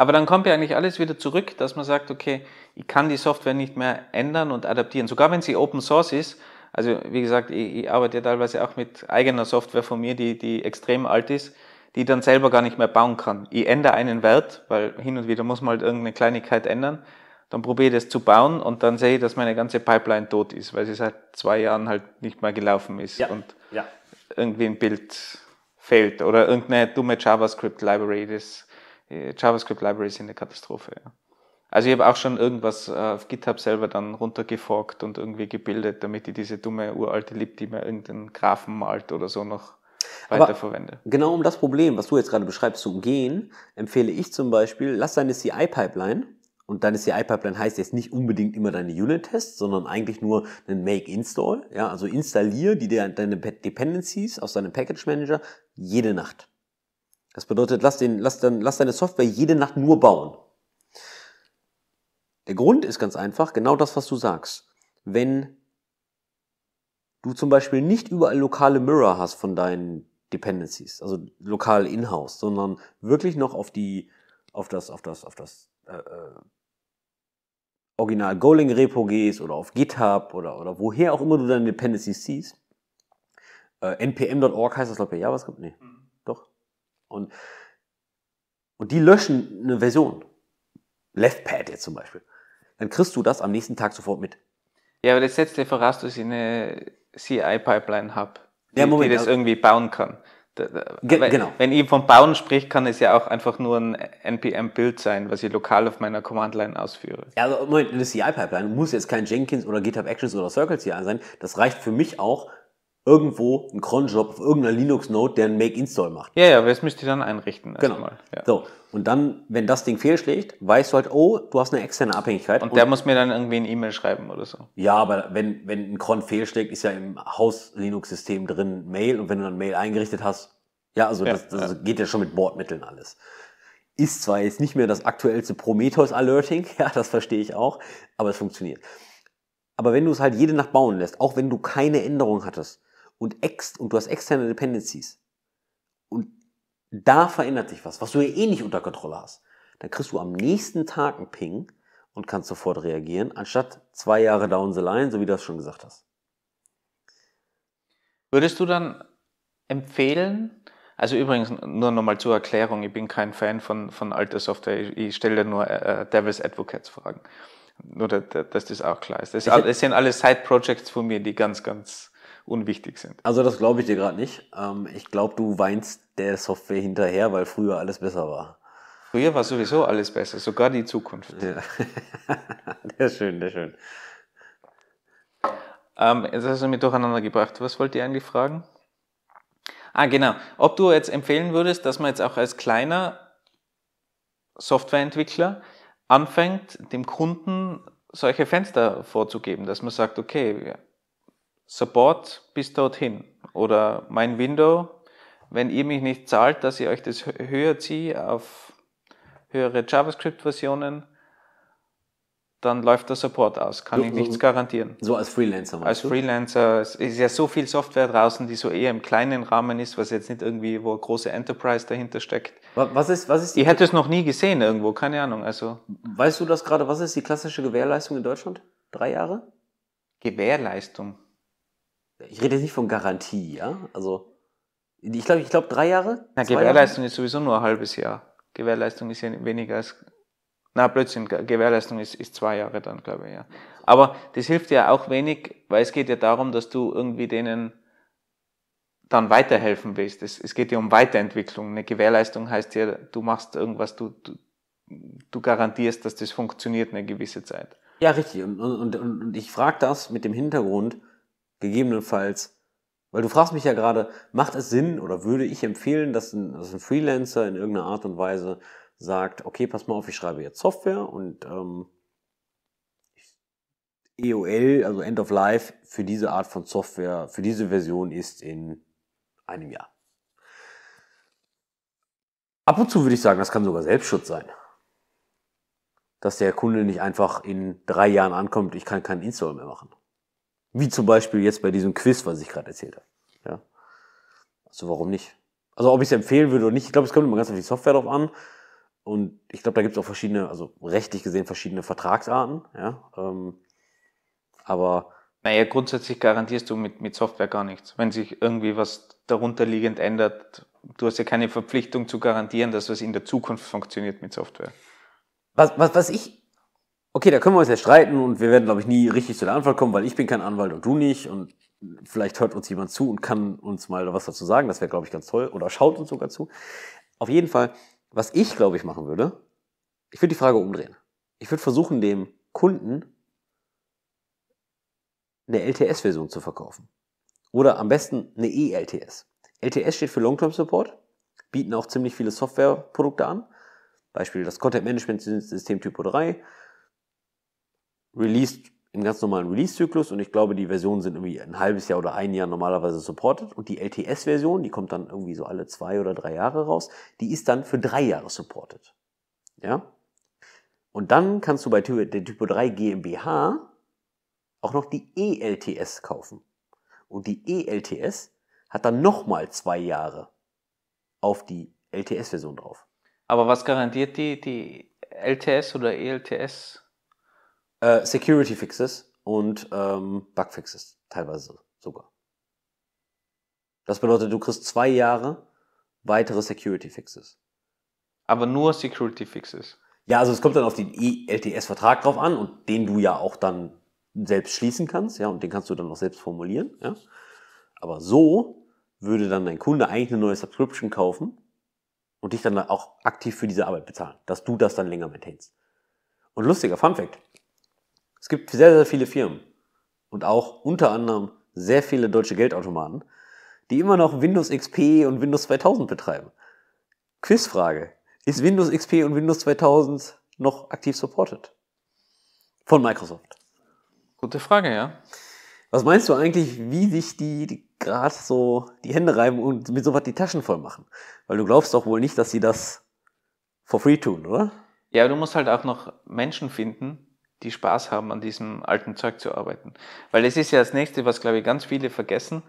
aber dann kommt ja eigentlich alles wieder zurück, dass man sagt, okay, ich kann die Software nicht mehr ändern und adaptieren. Sogar wenn sie Open Source ist, also wie gesagt, ich, ich arbeite ja teilweise auch mit eigener Software von mir, die, die extrem alt ist, die dann selber gar nicht mehr bauen kann. Ich ändere einen Wert, weil hin und wieder muss man halt irgendeine Kleinigkeit ändern. Dann probiere ich das zu bauen und dann sehe ich, dass meine ganze Pipeline tot ist, weil sie seit zwei Jahren halt nicht mehr gelaufen ist ja, und ja. irgendwie ein Bild fehlt oder irgendeine dumme JavaScript-Library, das äh, JavaScript-Libraries sind eine Katastrophe. Ja. Also ich habe auch schon irgendwas äh, auf GitHub selber dann runtergeforkt und irgendwie gebildet, damit ich diese dumme uralte Lib, die mir irgendeinen Graphen malt oder so noch weiterverwende. Aber genau um das Problem, was du jetzt gerade beschreibst, zu umgehen, empfehle ich zum Beispiel, lass deine CI-Pipeline und deine CI-Pipeline heißt jetzt nicht unbedingt immer deine Unit-Tests, sondern eigentlich nur einen Make-Install. Ja, also installier die, deine Dependencies aus deinem Package Manager jede Nacht. Das bedeutet, lass, den, lass, dann, lass deine Software jede Nacht nur bauen. Der Grund ist ganz einfach, genau das, was du sagst. Wenn du zum Beispiel nicht überall lokale Mirror hast von deinen Dependencies, also lokal in-house, sondern wirklich noch auf die, auf das, auf das, auf das äh, äh Original Golang Repo gehst oder auf GitHub oder, oder woher auch immer du deine Dependencies siehst. Äh, npm.org heißt das, glaube ich, bei JavaScript? Nee. Mhm. Und, und die löschen eine Version. Leftpad jetzt zum Beispiel. Dann kriegst du das am nächsten Tag sofort mit. Ja, aber das setzt dir voraus, dass ich eine ci pipeline habe, die, ja, die, das also irgendwie bauen kann. Ge genau. Wenn ich von Bauen sprich, kann es ja auch einfach nur ein NPM-Build sein, was ich lokal auf meiner Command-Line ausführe. Ja, also eine CI-Pipeline muss jetzt kein Jenkins oder GitHub Actions oder Circle CI sein. Das reicht für mich auch, irgendwo einen Cronjob auf irgendeiner Linux-Node, der einen Make-Install macht. Ja, ja, das müsst ihr dann einrichten. Genau. Ja. So, und dann, wenn das Ding fehlschlägt, weißt du halt, oh, du hast eine externe Abhängigkeit. Und, und der muss mir dann irgendwie eine E-Mail schreiben oder so. Ja, aber wenn, wenn ein Cron fehlschlägt, ist ja im Haus-Linux-System drin Mail und wenn du dann Mail eingerichtet hast, ja, also ja, das, das ja. geht ja schon mit Bordmitteln alles. Ist zwar jetzt nicht mehr das aktuellste Prometheus-Alerting, ja, das verstehe ich auch, aber es funktioniert. Aber wenn du es halt jede Nacht bauen lässt, auch wenn du keine Änderung hattest, und, ex und du hast externe Dependencies und da verändert sich was, was du ja eh nicht unter Kontrolle hast, dann kriegst du am nächsten Tag einen Ping und kannst sofort reagieren, anstatt zwei Jahre down the line, so wie du das schon gesagt hast. Würdest du dann empfehlen, also übrigens nur nochmal zur Erklärung, ich bin kein Fan von, von alter Software, ich, ich stelle nur äh, äh, Devil's Advocates Fragen. Nur, dass das auch klar ist. Das, das sind alles Side-Projects von mir, die ganz, ganz unwichtig sind. Also das glaube ich dir gerade nicht. Ähm, ich glaube, du weinst der Software hinterher, weil früher alles besser war. Früher war sowieso alles besser, sogar die Zukunft. Ja. sehr schön, sehr schön. Ähm, jetzt hast du mich durcheinander gebracht. Was wollt ihr eigentlich fragen? Ah, genau. Ob du jetzt empfehlen würdest, dass man jetzt auch als kleiner Softwareentwickler anfängt, dem Kunden solche Fenster vorzugeben, dass man sagt, okay, Support bis dorthin oder mein Window, wenn ihr mich nicht zahlt, dass ich euch das höher ziehe auf höhere JavaScript-Versionen, dann läuft der Support aus. Kann so, ich nichts garantieren. So als Freelancer. Als du? Freelancer. Es ist ja so viel Software draußen, die so eher im kleinen Rahmen ist, was jetzt nicht irgendwie, wo eine große Enterprise dahinter steckt. Was ist, was ist die Ich hätte es noch nie gesehen irgendwo, keine Ahnung. Also weißt du das gerade, was ist die klassische Gewährleistung in Deutschland? Drei Jahre? Gewährleistung. Ich rede jetzt nicht von Garantie, ja? Also, ich glaube, ich glaube drei Jahre? Na, Gewährleistung Jahre? ist sowieso nur ein halbes Jahr. Gewährleistung ist ja weniger als. Na, Blödsinn, Gewährleistung ist, ist zwei Jahre dann, glaube ich, ja. Aber das hilft ja auch wenig, weil es geht ja darum, dass du irgendwie denen dann weiterhelfen willst. Es, es geht ja um Weiterentwicklung. Eine Gewährleistung heißt ja, du machst irgendwas, du, du, du garantierst, dass das funktioniert eine gewisse Zeit. Ja, richtig. Und, und, und ich frage das mit dem Hintergrund, gegebenenfalls, weil du fragst mich ja gerade, macht es Sinn oder würde ich empfehlen, dass ein, dass ein Freelancer in irgendeiner Art und Weise sagt, okay, pass mal auf, ich schreibe jetzt Software und ähm, EOL, also End of Life, für diese Art von Software, für diese Version ist in einem Jahr. Ab und zu würde ich sagen, das kann sogar Selbstschutz sein. Dass der Kunde nicht einfach in drei Jahren ankommt, ich kann keinen Install mehr machen. Wie zum Beispiel jetzt bei diesem Quiz, was ich gerade erzählt habe. Ja. Also warum nicht? Also ob ich es empfehlen würde oder nicht, ich glaube, es kommt immer ganz auf die Software drauf an. Und ich glaube, da gibt es auch verschiedene, also rechtlich gesehen verschiedene Vertragsarten. Ja. Ähm, aber naja, grundsätzlich garantierst du mit, mit Software gar nichts. Wenn sich irgendwie was darunterliegend ändert, du hast ja keine Verpflichtung zu garantieren, dass was in der Zukunft funktioniert mit Software. Was, was, was ich Okay, da können wir uns ja streiten und wir werden, glaube ich, nie richtig zu der Antwort kommen, weil ich bin kein Anwalt und du nicht und vielleicht hört uns jemand zu und kann uns mal was dazu sagen. Das wäre, glaube ich, ganz toll oder schaut uns sogar zu. Auf jeden Fall, was ich, glaube ich, machen würde, ich würde die Frage umdrehen. Ich würde versuchen, dem Kunden eine LTS-Version zu verkaufen. Oder am besten eine ELTS. LTS steht für Long-Term Support, bieten auch ziemlich viele Softwareprodukte an. Beispiel das Content Management System Typo 3, released im ganz normalen Release-Zyklus und ich glaube, die Versionen sind irgendwie ein halbes Jahr oder ein Jahr normalerweise supported und die LTS-Version, die kommt dann irgendwie so alle zwei oder drei Jahre raus, die ist dann für drei Jahre supported. Ja? Und dann kannst du bei der Typo 3 GmbH auch noch die ELTS kaufen. Und die ELTS hat dann nochmal zwei Jahre auf die LTS-Version drauf. Aber was garantiert die, die LTS oder ELTS? Äh, Security Fixes und ähm, Bug Fixes, teilweise sogar. Das bedeutet, du kriegst zwei Jahre weitere Security Fixes. Aber nur Security Fixes. Ja, also es kommt dann auf den ELTS-Vertrag drauf an und den du ja auch dann selbst schließen kannst, ja, und den kannst du dann auch selbst formulieren, ja. Aber so würde dann dein Kunde eigentlich eine neue Subscription kaufen und dich dann auch aktiv für diese Arbeit bezahlen, dass du das dann länger maintainst. Und lustiger Fun Fact, es gibt sehr, sehr viele Firmen und auch unter anderem sehr viele deutsche Geldautomaten, die immer noch Windows XP und Windows 2000 betreiben. Quizfrage. Ist Windows XP und Windows 2000 noch aktiv supported? Von Microsoft. Gute Frage, ja. Was meinst du eigentlich, wie sich die, die gerade so die Hände reiben und mit sowas die Taschen voll machen? Weil du glaubst doch wohl nicht, dass sie das for free tun, oder? Ja, du musst halt auch noch Menschen finden, die Spaß haben, an diesem alten Zeug zu arbeiten. Weil es ist ja das Nächste, was, glaube ich, ganz viele vergessen.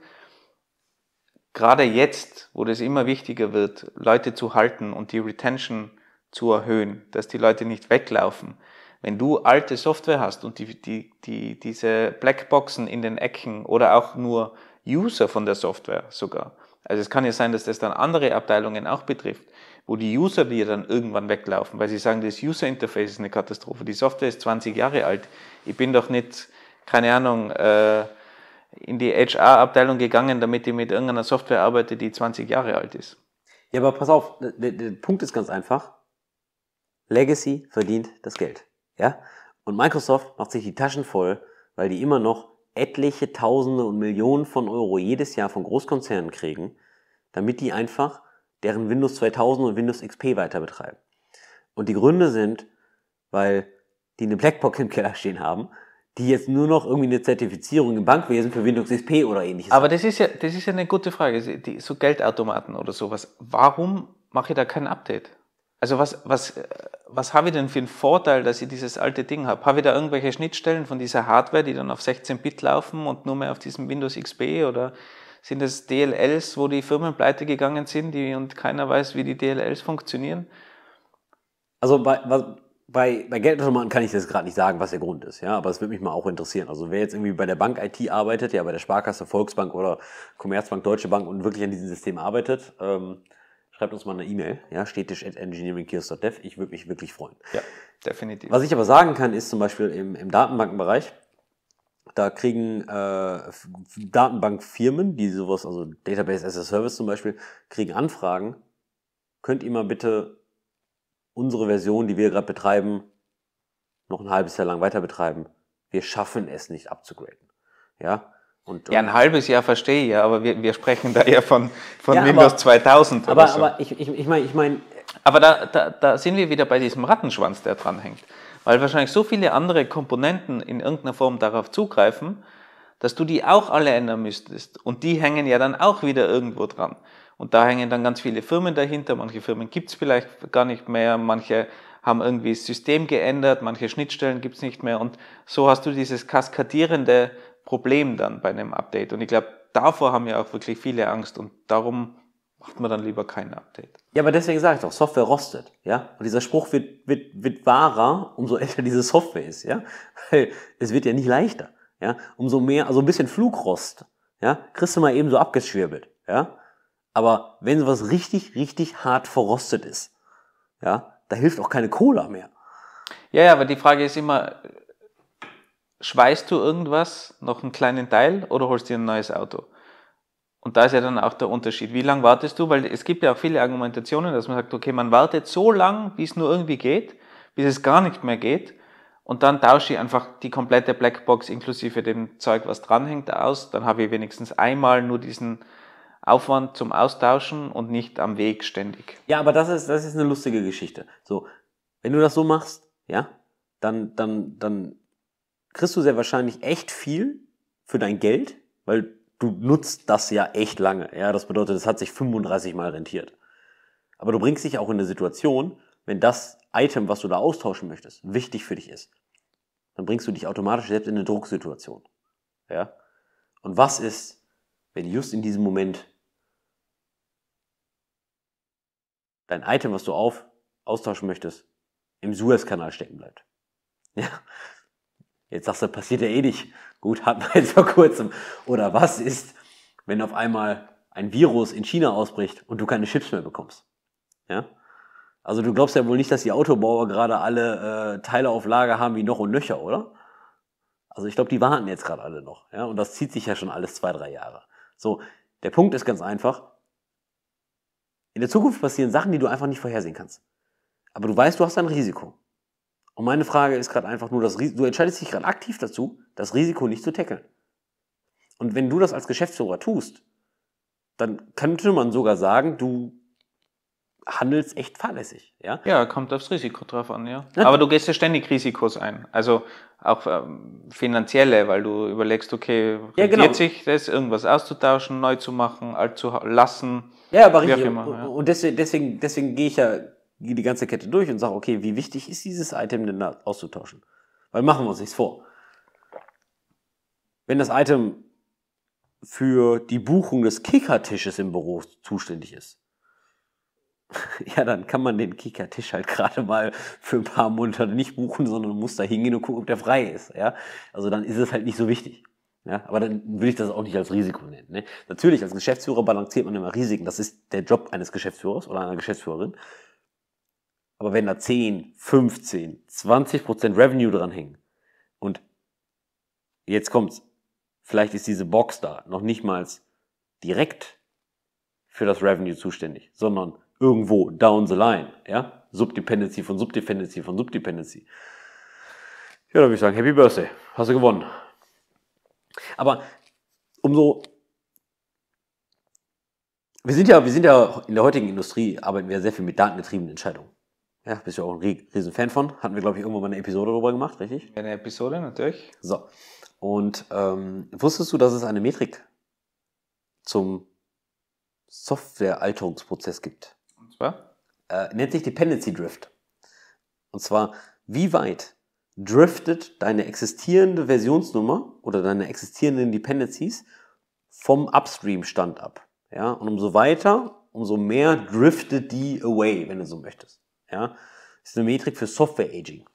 Gerade jetzt, wo das immer wichtiger wird, Leute zu halten und die Retention zu erhöhen, dass die Leute nicht weglaufen. Wenn du alte Software hast und die, die, die, diese Blackboxen in den Ecken oder auch nur User von der Software sogar, also es kann ja sein, dass das dann andere Abteilungen auch betrifft, wo die User dir dann irgendwann weglaufen, weil sie sagen, das User Interface ist eine Katastrophe, die Software ist 20 Jahre alt, ich bin doch nicht, keine Ahnung, äh, in die HR-Abteilung gegangen, damit ich mit irgendeiner Software arbeite, die 20 Jahre alt ist. Ja, aber pass auf, der, der Punkt ist ganz einfach. Legacy verdient das Geld. Ja? Und Microsoft macht sich die Taschen voll, weil die immer noch etliche Tausende und Millionen von Euro jedes Jahr von Großkonzernen kriegen, damit die einfach deren Windows 2000 und Windows XP weiter betreiben. Und die Gründe sind, weil die eine Blackbox im Keller stehen haben, die jetzt nur noch irgendwie eine Zertifizierung im Bankwesen für Windows XP oder ähnliches. Aber das ist ja, das ist ja eine gute Frage, die, so Geldautomaten oder sowas. Warum mache ich da kein Update? Also was, was, was habe ich denn für einen Vorteil, dass ich dieses alte Ding habe? Habe ich da irgendwelche Schnittstellen von dieser Hardware, die dann auf 16-Bit laufen und nur mehr auf diesem Windows XP oder sind es DLLs, wo die Firmen pleite gegangen sind die, und keiner weiß, wie die DLLs funktionieren? Also bei, was, bei, bei Geldautomaten kann ich das gerade nicht sagen, was der Grund ist, ja, aber es würde mich mal auch interessieren. Also wer jetzt irgendwie bei der Bank IT arbeitet, ja, bei der Sparkasse, Volksbank oder Commerzbank, Deutsche Bank und wirklich an diesem System arbeitet, ähm, schreibt uns mal eine E-Mail, ja, stetisch at engineeringkiosk.dev. Ich würde mich wirklich freuen. Ja, definitiv. Was ich aber sagen kann, ist zum Beispiel im, im Datenbankenbereich, da kriegen äh, Datenbankfirmen, die sowas, also Database as a Service zum Beispiel, kriegen Anfragen. Könnt ihr mal bitte unsere Version, die wir gerade betreiben, noch ein halbes Jahr lang weiter betreiben? Wir schaffen es nicht abzugraden. Ja, und, und ja, ein ähm, halbes Jahr verstehe ich ja, aber wir, wir sprechen da eher von, von ja, Windows aber, 2000 aber, oder so. Aber ich, ich, ich meine, ich mein, aber da, da, da sind wir wieder bei diesem Rattenschwanz, der dranhängt weil wahrscheinlich so viele andere Komponenten in irgendeiner Form darauf zugreifen, dass du die auch alle ändern müsstest. Und die hängen ja dann auch wieder irgendwo dran. Und da hängen dann ganz viele Firmen dahinter. Manche Firmen gibt's vielleicht gar nicht mehr, manche haben irgendwie das System geändert, manche Schnittstellen gibt's nicht mehr. Und so hast du dieses kaskadierende Problem dann bei einem Update. Und ich glaube, davor haben ja auch wirklich viele Angst. Und darum macht man dann lieber kein Update. Ja, aber deswegen sage ich doch, Software rostet, ja. Und dieser Spruch wird, wird, wird wahrer, umso älter diese Software ist, ja. Weil es wird ja nicht leichter, ja. Umso mehr, also ein bisschen Flugrost, ja, kriegst du mal eben so abgeschwirbelt, ja. Aber wenn sowas richtig, richtig hart verrostet ist, ja, da hilft auch keine Cola mehr. Ja, ja, aber die Frage ist immer, schweißt du irgendwas, noch einen kleinen Teil oder holst du dir ein neues Auto? Und da ist ja dann auch der Unterschied. Wie lange wartest du? Weil es gibt ja auch viele Argumentationen, dass man sagt, okay, man wartet so lang, wie es nur irgendwie geht, bis es gar nicht mehr geht. Und dann tausche ich einfach die komplette Blackbox inklusive dem Zeug, was dranhängt, aus. Dann habe ich wenigstens einmal nur diesen Aufwand zum Austauschen und nicht am Weg ständig. Ja, aber das ist, das ist eine lustige Geschichte. So, wenn du das so machst, ja, dann, dann, dann kriegst du sehr wahrscheinlich echt viel für dein Geld, weil du nutzt das ja echt lange. Ja, das bedeutet, es hat sich 35 Mal rentiert. Aber du bringst dich auch in eine Situation, wenn das Item, was du da austauschen möchtest, wichtig für dich ist, dann bringst du dich automatisch selbst in eine Drucksituation. Ja? Und was ist, wenn just in diesem Moment dein Item, was du auf, austauschen möchtest, im Suezkanal stecken bleibt? Ja. Jetzt sagst du, passiert ja eh nicht. Gut, hat man jetzt vor kurzem. Oder was ist, wenn auf einmal ein Virus in China ausbricht und du keine Chips mehr bekommst? Ja? Also du glaubst ja wohl nicht, dass die Autobauer gerade alle äh, Teile auf Lager haben wie noch und nöcher, oder? Also ich glaube, die warten jetzt gerade alle noch. Ja? Und das zieht sich ja schon alles zwei, drei Jahre. So, der Punkt ist ganz einfach. In der Zukunft passieren Sachen, die du einfach nicht vorhersehen kannst. Aber du weißt, du hast ein Risiko. Und meine Frage ist gerade einfach nur, das, du entscheidest dich gerade aktiv dazu, das Risiko nicht zu tackeln. Und wenn du das als Geschäftsführer tust, dann könnte man sogar sagen, du handelst echt fahrlässig. Ja, ja kommt aufs Risiko drauf an, ja. Aber du gehst ja ständig Risikos ein. Also auch ähm, finanzielle, weil du überlegst, okay, ja, genau. sich das, irgendwas auszutauschen, neu zu machen, alt zu lassen. Ja, aber richtig. Immer, ja. Und deswegen, deswegen, deswegen gehe ich ja gehe die ganze Kette durch und sage, okay, wie wichtig ist dieses Item denn da auszutauschen? Weil machen wir uns nichts vor. Wenn das Item für die Buchung des Kickertisches im Büro zuständig ist, ja, dann kann man den Kickertisch halt gerade mal für ein paar Monate nicht buchen, sondern muss da hingehen und gucken, ob der frei ist. Ja? Also dann ist es halt nicht so wichtig. Ja, aber dann würde ich das auch nicht als Risiko nennen. Ne? Natürlich, als Geschäftsführer balanciert man immer Risiken. Das ist der Job eines Geschäftsführers oder einer Geschäftsführerin. Aber wenn da 10, 15, 20 Prozent Revenue dran hängen und jetzt kommt's, vielleicht ist diese Box da noch nicht mal direkt für das Revenue zuständig, sondern irgendwo down the line, ja, Subdependency von Subdependency von Subdependency. Ja, dann würde ich sagen, Happy Birthday, hast du gewonnen. Aber umso wir sind ja, wir sind ja in der heutigen Industrie arbeiten wir sehr viel mit datengetriebenen Entscheidungen. Ja, bist du auch ein riesen Fan von. Hatten wir, glaube ich, irgendwann mal eine Episode darüber gemacht, richtig? Eine Episode, natürlich. So. Und ähm, wusstest du, dass es eine Metrik zum Softwarealterungsprozess gibt? Und zwar? Äh, nennt sich Dependency Drift. Und zwar, wie weit driftet deine existierende Versionsnummer oder deine existierenden Dependencies vom Upstream-Stand ab? Ja, und umso weiter, umso mehr driftet die away, wenn du so möchtest. Ja? Das ist eine Metrik für Software-Aging.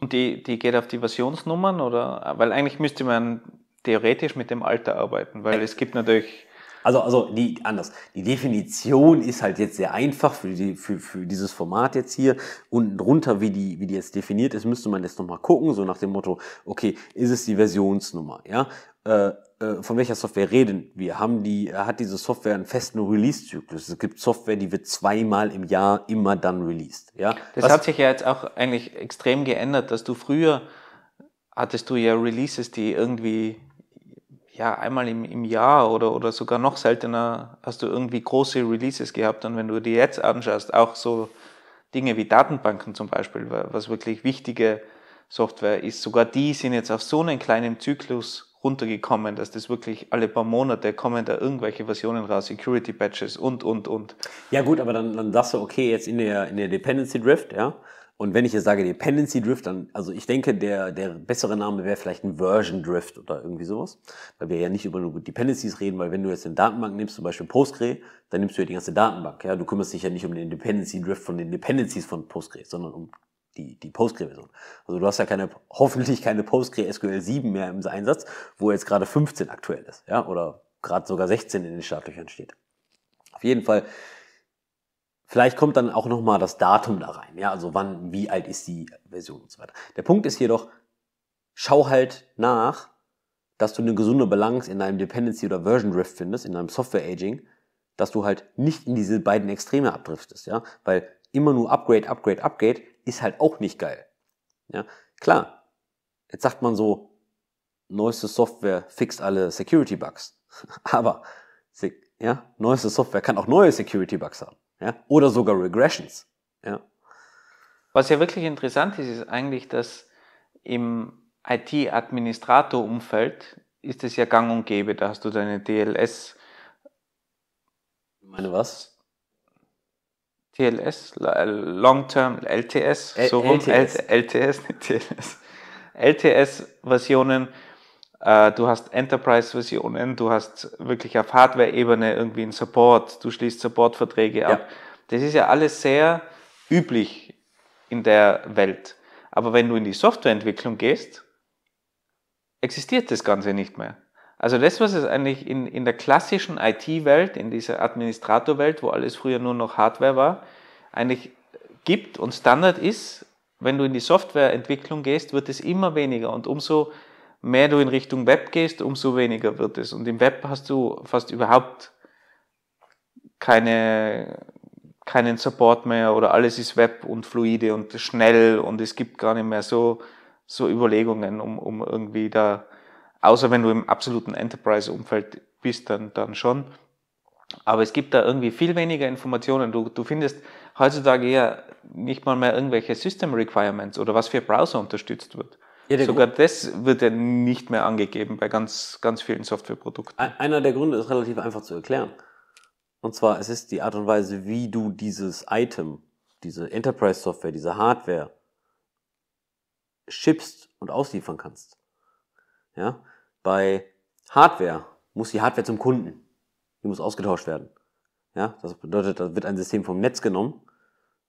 Und die, die geht auf die Versionsnummern oder? Weil eigentlich müsste man theoretisch mit dem Alter arbeiten, weil es gibt natürlich. Also, also die, anders. Die Definition ist halt jetzt sehr einfach für, die, für, für dieses Format jetzt hier. Unten drunter, wie die, wie die jetzt definiert ist, müsste man jetzt nochmal gucken, so nach dem Motto, okay, ist es die Versionsnummer? Ja? Äh, äh, von welcher Software reden wir? Haben die, äh, hat diese Software einen festen Release-Zyklus? Es gibt Software, die wird zweimal im Jahr immer dann released. Ja? Das Was? hat sich ja jetzt auch eigentlich extrem geändert, dass du früher hattest du ja Releases, die irgendwie ja einmal im, im Jahr oder, oder sogar noch seltener hast du irgendwie große Releases gehabt. Und wenn du die jetzt anschaust, auch so Dinge wie Datenbanken zum Beispiel, was wirklich wichtige Software ist, sogar die sind jetzt auf so einen kleinen Zyklus runtergekommen, dass das wirklich alle paar Monate kommen da irgendwelche Versionen raus, Security Patches und, und, und. Ja gut, aber dann, dann sagst du, okay, jetzt in der, in der Dependency Drift, ja, und wenn ich jetzt sage Dependency Drift, dann, also ich denke, der, der bessere Name wäre vielleicht ein Version Drift oder irgendwie sowas. Weil wir ja nicht über nur Dependencies reden, weil wenn du jetzt eine Datenbank nimmst, zum Beispiel Postgre, dann nimmst du ja die ganze Datenbank. Ja, du kümmerst dich ja nicht um den Dependency Drift von den Dependencies von Postgre, sondern um die, die Postgre-Version. Also du hast ja keine, hoffentlich keine Postgre SQL 7 mehr im Einsatz, wo jetzt gerade 15 aktuell ist, ja, oder gerade sogar 16 in den Startlöchern steht. Auf jeden Fall, vielleicht kommt dann auch nochmal das Datum da rein, ja, also wann, wie alt ist die Version und so weiter. Der Punkt ist jedoch, schau halt nach, dass du eine gesunde Balance in deinem Dependency oder Version Drift findest, in deinem Software Aging, dass du halt nicht in diese beiden Extreme abdriftest, ja, weil immer nur Upgrade, Upgrade, Upgrade ist halt auch nicht geil. Ja, klar, jetzt sagt man so, neueste Software fixt alle Security Bugs. Aber ja, neueste Software kann auch neue Security Bugs haben. Ja, oder sogar Regressions. Ja. Was ja wirklich interessant ist, ist eigentlich, dass im IT-Administrator-Umfeld ist es ja gang und gäbe. Da hast du deine DLS. Meine was? TLS, äh, Long Term, LTS, L so rum, LTS, LTS nicht TLS. LTS-Versionen, äh, du hast Enterprise-Versionen, du hast wirklich auf Hardware-Ebene irgendwie einen Support, du schließt Support-Verträge ja. ab. Das ist ja alles sehr üblich in der Welt. Aber wenn du in die Softwareentwicklung gehst, existiert das Ganze nicht mehr. Also das, was es eigentlich in, in der klassischen IT-Welt, in dieser Administratorwelt, wo alles früher nur noch Hardware war, eigentlich gibt und Standard ist, wenn du in die Softwareentwicklung gehst, wird es immer weniger und umso mehr du in Richtung Web gehst, umso weniger wird es. Und im Web hast du fast überhaupt keine, keinen Support mehr oder alles ist Web und fluide und schnell und es gibt gar nicht mehr so, so Überlegungen, um, um irgendwie da Außer wenn du im absoluten Enterprise-Umfeld bist, dann, dann schon. Aber es gibt da irgendwie viel weniger Informationen. Du, du findest heutzutage ja nicht mal mehr irgendwelche System Requirements oder was für Browser unterstützt wird. Ja, Sogar Grund, das wird ja nicht mehr angegeben bei ganz, ganz vielen Softwareprodukten. Einer der Gründe ist relativ einfach zu erklären. Und zwar, es ist die Art und Weise, wie du dieses Item, diese Enterprise-Software, diese Hardware schippst und ausliefern kannst. Ja? Bei Hardware muss die Hardware zum Kunden. Die muss ausgetauscht werden. Ja, das bedeutet, da wird ein System vom Netz genommen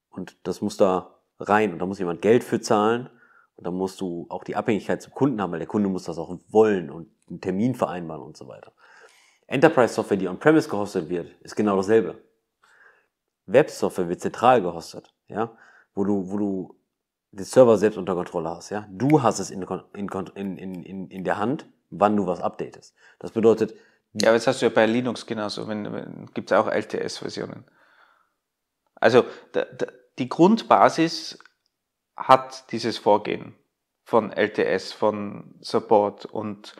und das muss da rein und da muss jemand Geld für zahlen und da musst du auch die Abhängigkeit zum Kunden haben, weil der Kunde muss das auch wollen und einen Termin vereinbaren und so weiter. Enterprise Software, die on-premise gehostet wird, ist genau dasselbe. Web Software wird zentral gehostet, ja, wo du, wo du den Server selbst unter Kontrolle hast, ja. Du hast es in, in, in, in, in der Hand wann du was updatest. Das bedeutet. Ja, aber das hast du ja bei Linux genauso. Wenn, wenn, Gibt es auch LTS-Versionen. Also da, da, die Grundbasis hat dieses Vorgehen von LTS, von Support und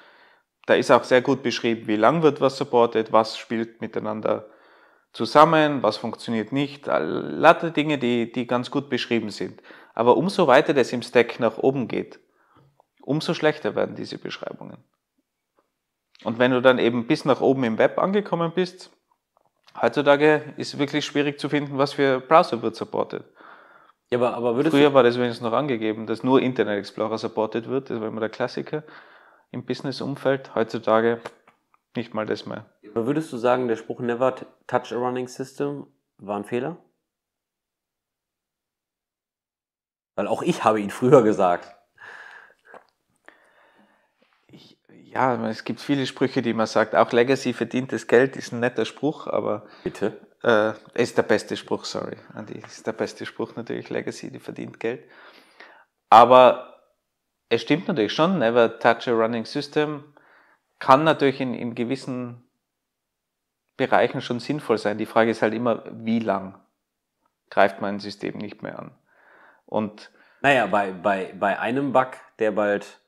da ist auch sehr gut beschrieben, wie lang wird was supported, was spielt miteinander zusammen, was funktioniert nicht, lauter Dinge, die, die ganz gut beschrieben sind. Aber umso weiter das im Stack nach oben geht, umso schlechter werden diese Beschreibungen. Und wenn du dann eben bis nach oben im Web angekommen bist, heutzutage ist es wirklich schwierig zu finden, was für Browser wird supportet. Ja, aber, aber Früher du... war das wenigstens noch angegeben, dass nur Internet Explorer supportet wird, das war immer der Klassiker im Business-Umfeld. Heutzutage nicht mal das mehr. Aber würdest du sagen, der Spruch Never touch a running system war ein Fehler? Weil auch ich habe ihn früher gesagt. ja, es gibt viele Sprüche, die man sagt. Auch Legacy verdientes Geld ist ein netter Spruch, aber. Bitte? Äh, ist der beste Spruch, sorry. Andy, ist der beste Spruch natürlich. Legacy, die verdient Geld. Aber es stimmt natürlich schon. Never touch a running system kann natürlich in, in gewissen Bereichen schon sinnvoll sein. Die Frage ist halt immer, wie lang greift mein System nicht mehr an? Und. Naja, bei, bei, bei einem Bug, der bald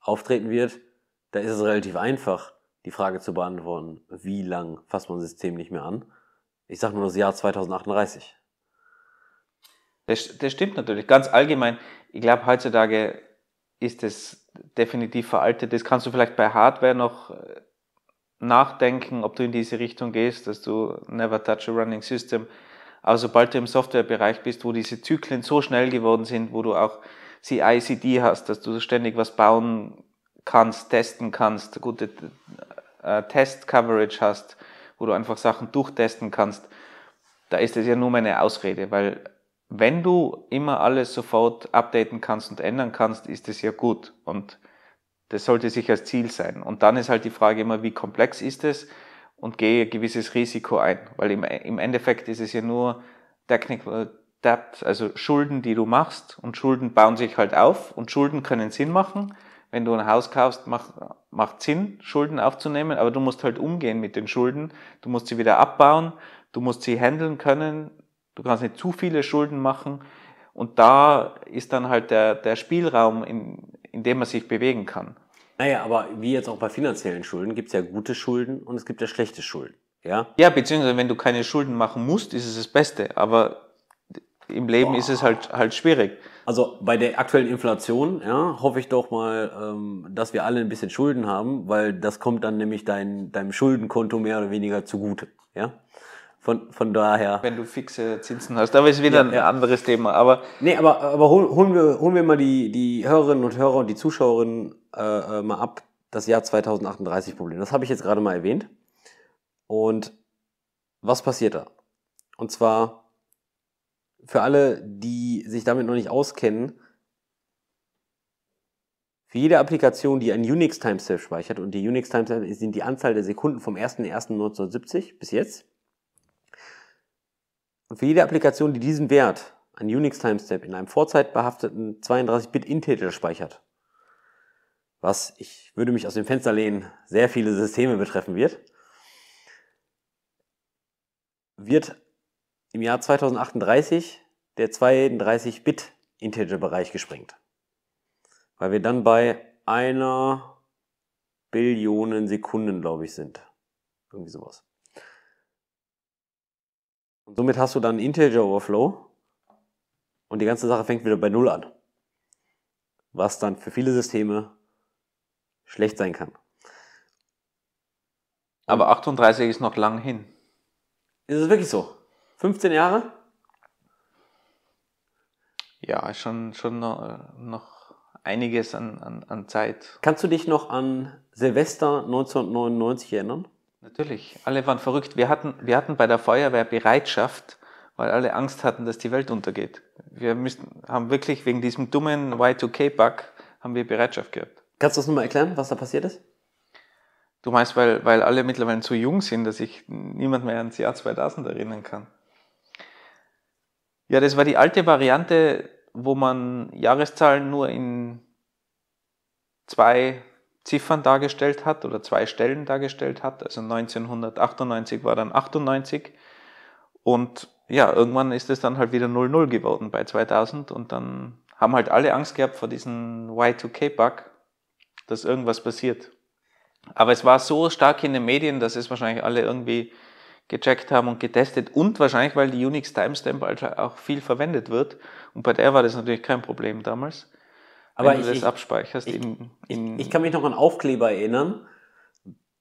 auftreten wird, da ist es relativ einfach, die Frage zu beantworten, wie lang fasst man das System nicht mehr an? Ich sage nur das Jahr 2038. Das, das stimmt natürlich. Ganz allgemein, ich glaube, heutzutage ist es definitiv veraltet. Das kannst du vielleicht bei Hardware noch äh, nachdenken, ob du in diese Richtung gehst, dass du never touch a running system. Aber sobald du im Softwarebereich bist, wo diese Zyklen so schnell geworden sind, wo du auch CICD hast, dass du ständig was bauen kannst, testen kannst, gute äh, Test-Coverage hast, wo du einfach Sachen durchtesten kannst, da ist das ja nur meine Ausrede, weil wenn du immer alles sofort updaten kannst und ändern kannst, ist das ja gut und das sollte sich als Ziel sein. Und dann ist halt die Frage immer, wie komplex ist es und gehe ein gewisses Risiko ein, weil im, im Endeffekt ist es ja nur Technical äh, Debt, also Schulden, die du machst und Schulden bauen sich halt auf und Schulden können Sinn machen wenn du ein Haus kaufst, macht, macht Sinn, Schulden aufzunehmen, aber du musst halt umgehen mit den Schulden. Du musst sie wieder abbauen, du musst sie handeln können, du kannst nicht zu viele Schulden machen. Und da ist dann halt der, der Spielraum, in, in dem man sich bewegen kann. Naja, aber wie jetzt auch bei finanziellen Schulden gibt es ja gute Schulden und es gibt ja schlechte Schulden. Ja? ja, beziehungsweise wenn du keine Schulden machen musst, ist es das Beste. Aber im Leben Boah. ist es halt, halt schwierig. Also bei der aktuellen Inflation ja, hoffe ich doch mal, ähm, dass wir alle ein bisschen Schulden haben, weil das kommt dann nämlich dein, deinem Schuldenkonto mehr oder weniger zugute. Ja? Von, von daher. Wenn du fixe Zinsen hast, aber ist wieder ja, ein ja. anderes Thema. Aber nee, aber, aber holen, wir, holen wir mal die, die Hörerinnen und Hörer und die Zuschauerinnen äh, äh mal ab, das Jahr 2038 Problem. Das habe ich jetzt gerade mal erwähnt. Und was passiert da? Und zwar für alle, die sich damit noch nicht auskennen, für jede Applikation, die ein Unix Timestamp speichert, und die Unix Timestamp sind die Anzahl der Sekunden vom 01.01.1970 bis jetzt, und für jede Applikation, die diesen Wert, ein Unix Timestamp, in einem vorzeitbehafteten 32-Bit-Integer speichert, was, ich würde mich aus dem Fenster lehnen, sehr viele Systeme betreffen wird, wird im Jahr 2038 der 32-Bit-Integer-Bereich gesprengt. Weil wir dann bei einer Billionen Sekunden, glaube ich, sind. Irgendwie sowas. Und somit hast du dann Integer-Overflow und die ganze Sache fängt wieder bei Null an. Was dann für viele Systeme schlecht sein kann. Aber 38 ist noch lang hin. Ist es wirklich so? 15 Jahre? Ja, schon, schon noch einiges an, an, an Zeit. Kannst du dich noch an Silvester 1999 erinnern? Natürlich, alle waren verrückt. Wir hatten, wir hatten bei der Feuerwehr Bereitschaft, weil alle Angst hatten, dass die Welt untergeht. Wir müssen, haben wirklich wegen diesem dummen Y2K-Bug haben wir Bereitschaft gehabt. Kannst du das nochmal erklären, was da passiert ist? Du meinst, weil, weil alle mittlerweile zu jung sind, dass ich niemand mehr ans Jahr 2000 erinnern kann. Ja, das war die alte Variante, wo man Jahreszahlen nur in zwei Ziffern dargestellt hat oder zwei Stellen dargestellt hat. Also 1998 war dann 98 und ja, irgendwann ist es dann halt wieder 00 geworden bei 2000 und dann haben halt alle Angst gehabt vor diesem Y2K-Bug, dass irgendwas passiert. Aber es war so stark in den Medien, dass es wahrscheinlich alle irgendwie gecheckt haben und getestet und wahrscheinlich, weil die Unix Timestamp halt auch viel verwendet wird. Und bei der war das natürlich kein Problem damals. Aber wenn ich, du das abspeicherst ich, in, in ich, ich kann mich noch an Aufkleber erinnern.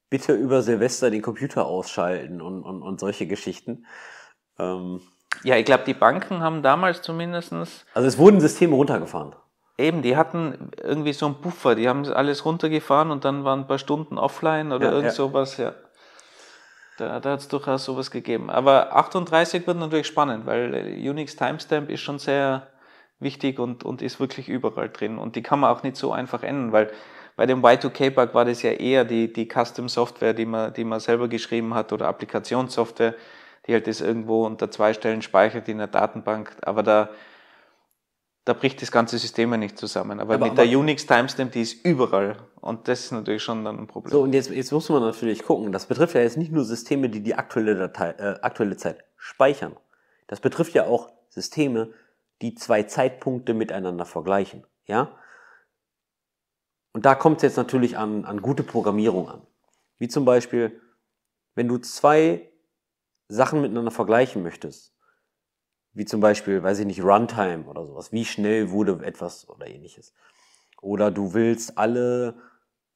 Bitte über Silvester den Computer ausschalten und, und, und solche Geschichten. Ähm, ja, ich glaube, die Banken haben damals zumindestens Also es wurden Systeme runtergefahren. Eben, die hatten irgendwie so einen Puffer, die haben alles runtergefahren und dann waren ein paar Stunden offline oder ja, irgend ja. sowas, ja. Da, da hat es durchaus sowas gegeben. Aber 38 wird natürlich spannend, weil äh, Unix Timestamp ist schon sehr wichtig und, und ist wirklich überall drin. Und die kann man auch nicht so einfach ändern, weil bei dem Y2K-Bug war das ja eher die, die Custom-Software, die man, die man selber geschrieben hat oder Applikationssoftware, die halt das irgendwo unter zwei Stellen speichert in der Datenbank. Aber da, da bricht das ganze System ja nicht zusammen. Aber, aber mit aber der Unix-Timestamp, die ist überall. Und das ist natürlich schon dann ein Problem. So, und jetzt, jetzt muss man natürlich gucken. Das betrifft ja jetzt nicht nur Systeme, die die aktuelle, Datei, äh, aktuelle Zeit speichern. Das betrifft ja auch Systeme, die zwei Zeitpunkte miteinander vergleichen. Ja? Und da kommt es jetzt natürlich an, an gute Programmierung an. Wie zum Beispiel, wenn du zwei Sachen miteinander vergleichen möchtest, wie zum Beispiel, weiß ich nicht, Runtime oder sowas, wie schnell wurde etwas oder ähnliches. Oder du willst alle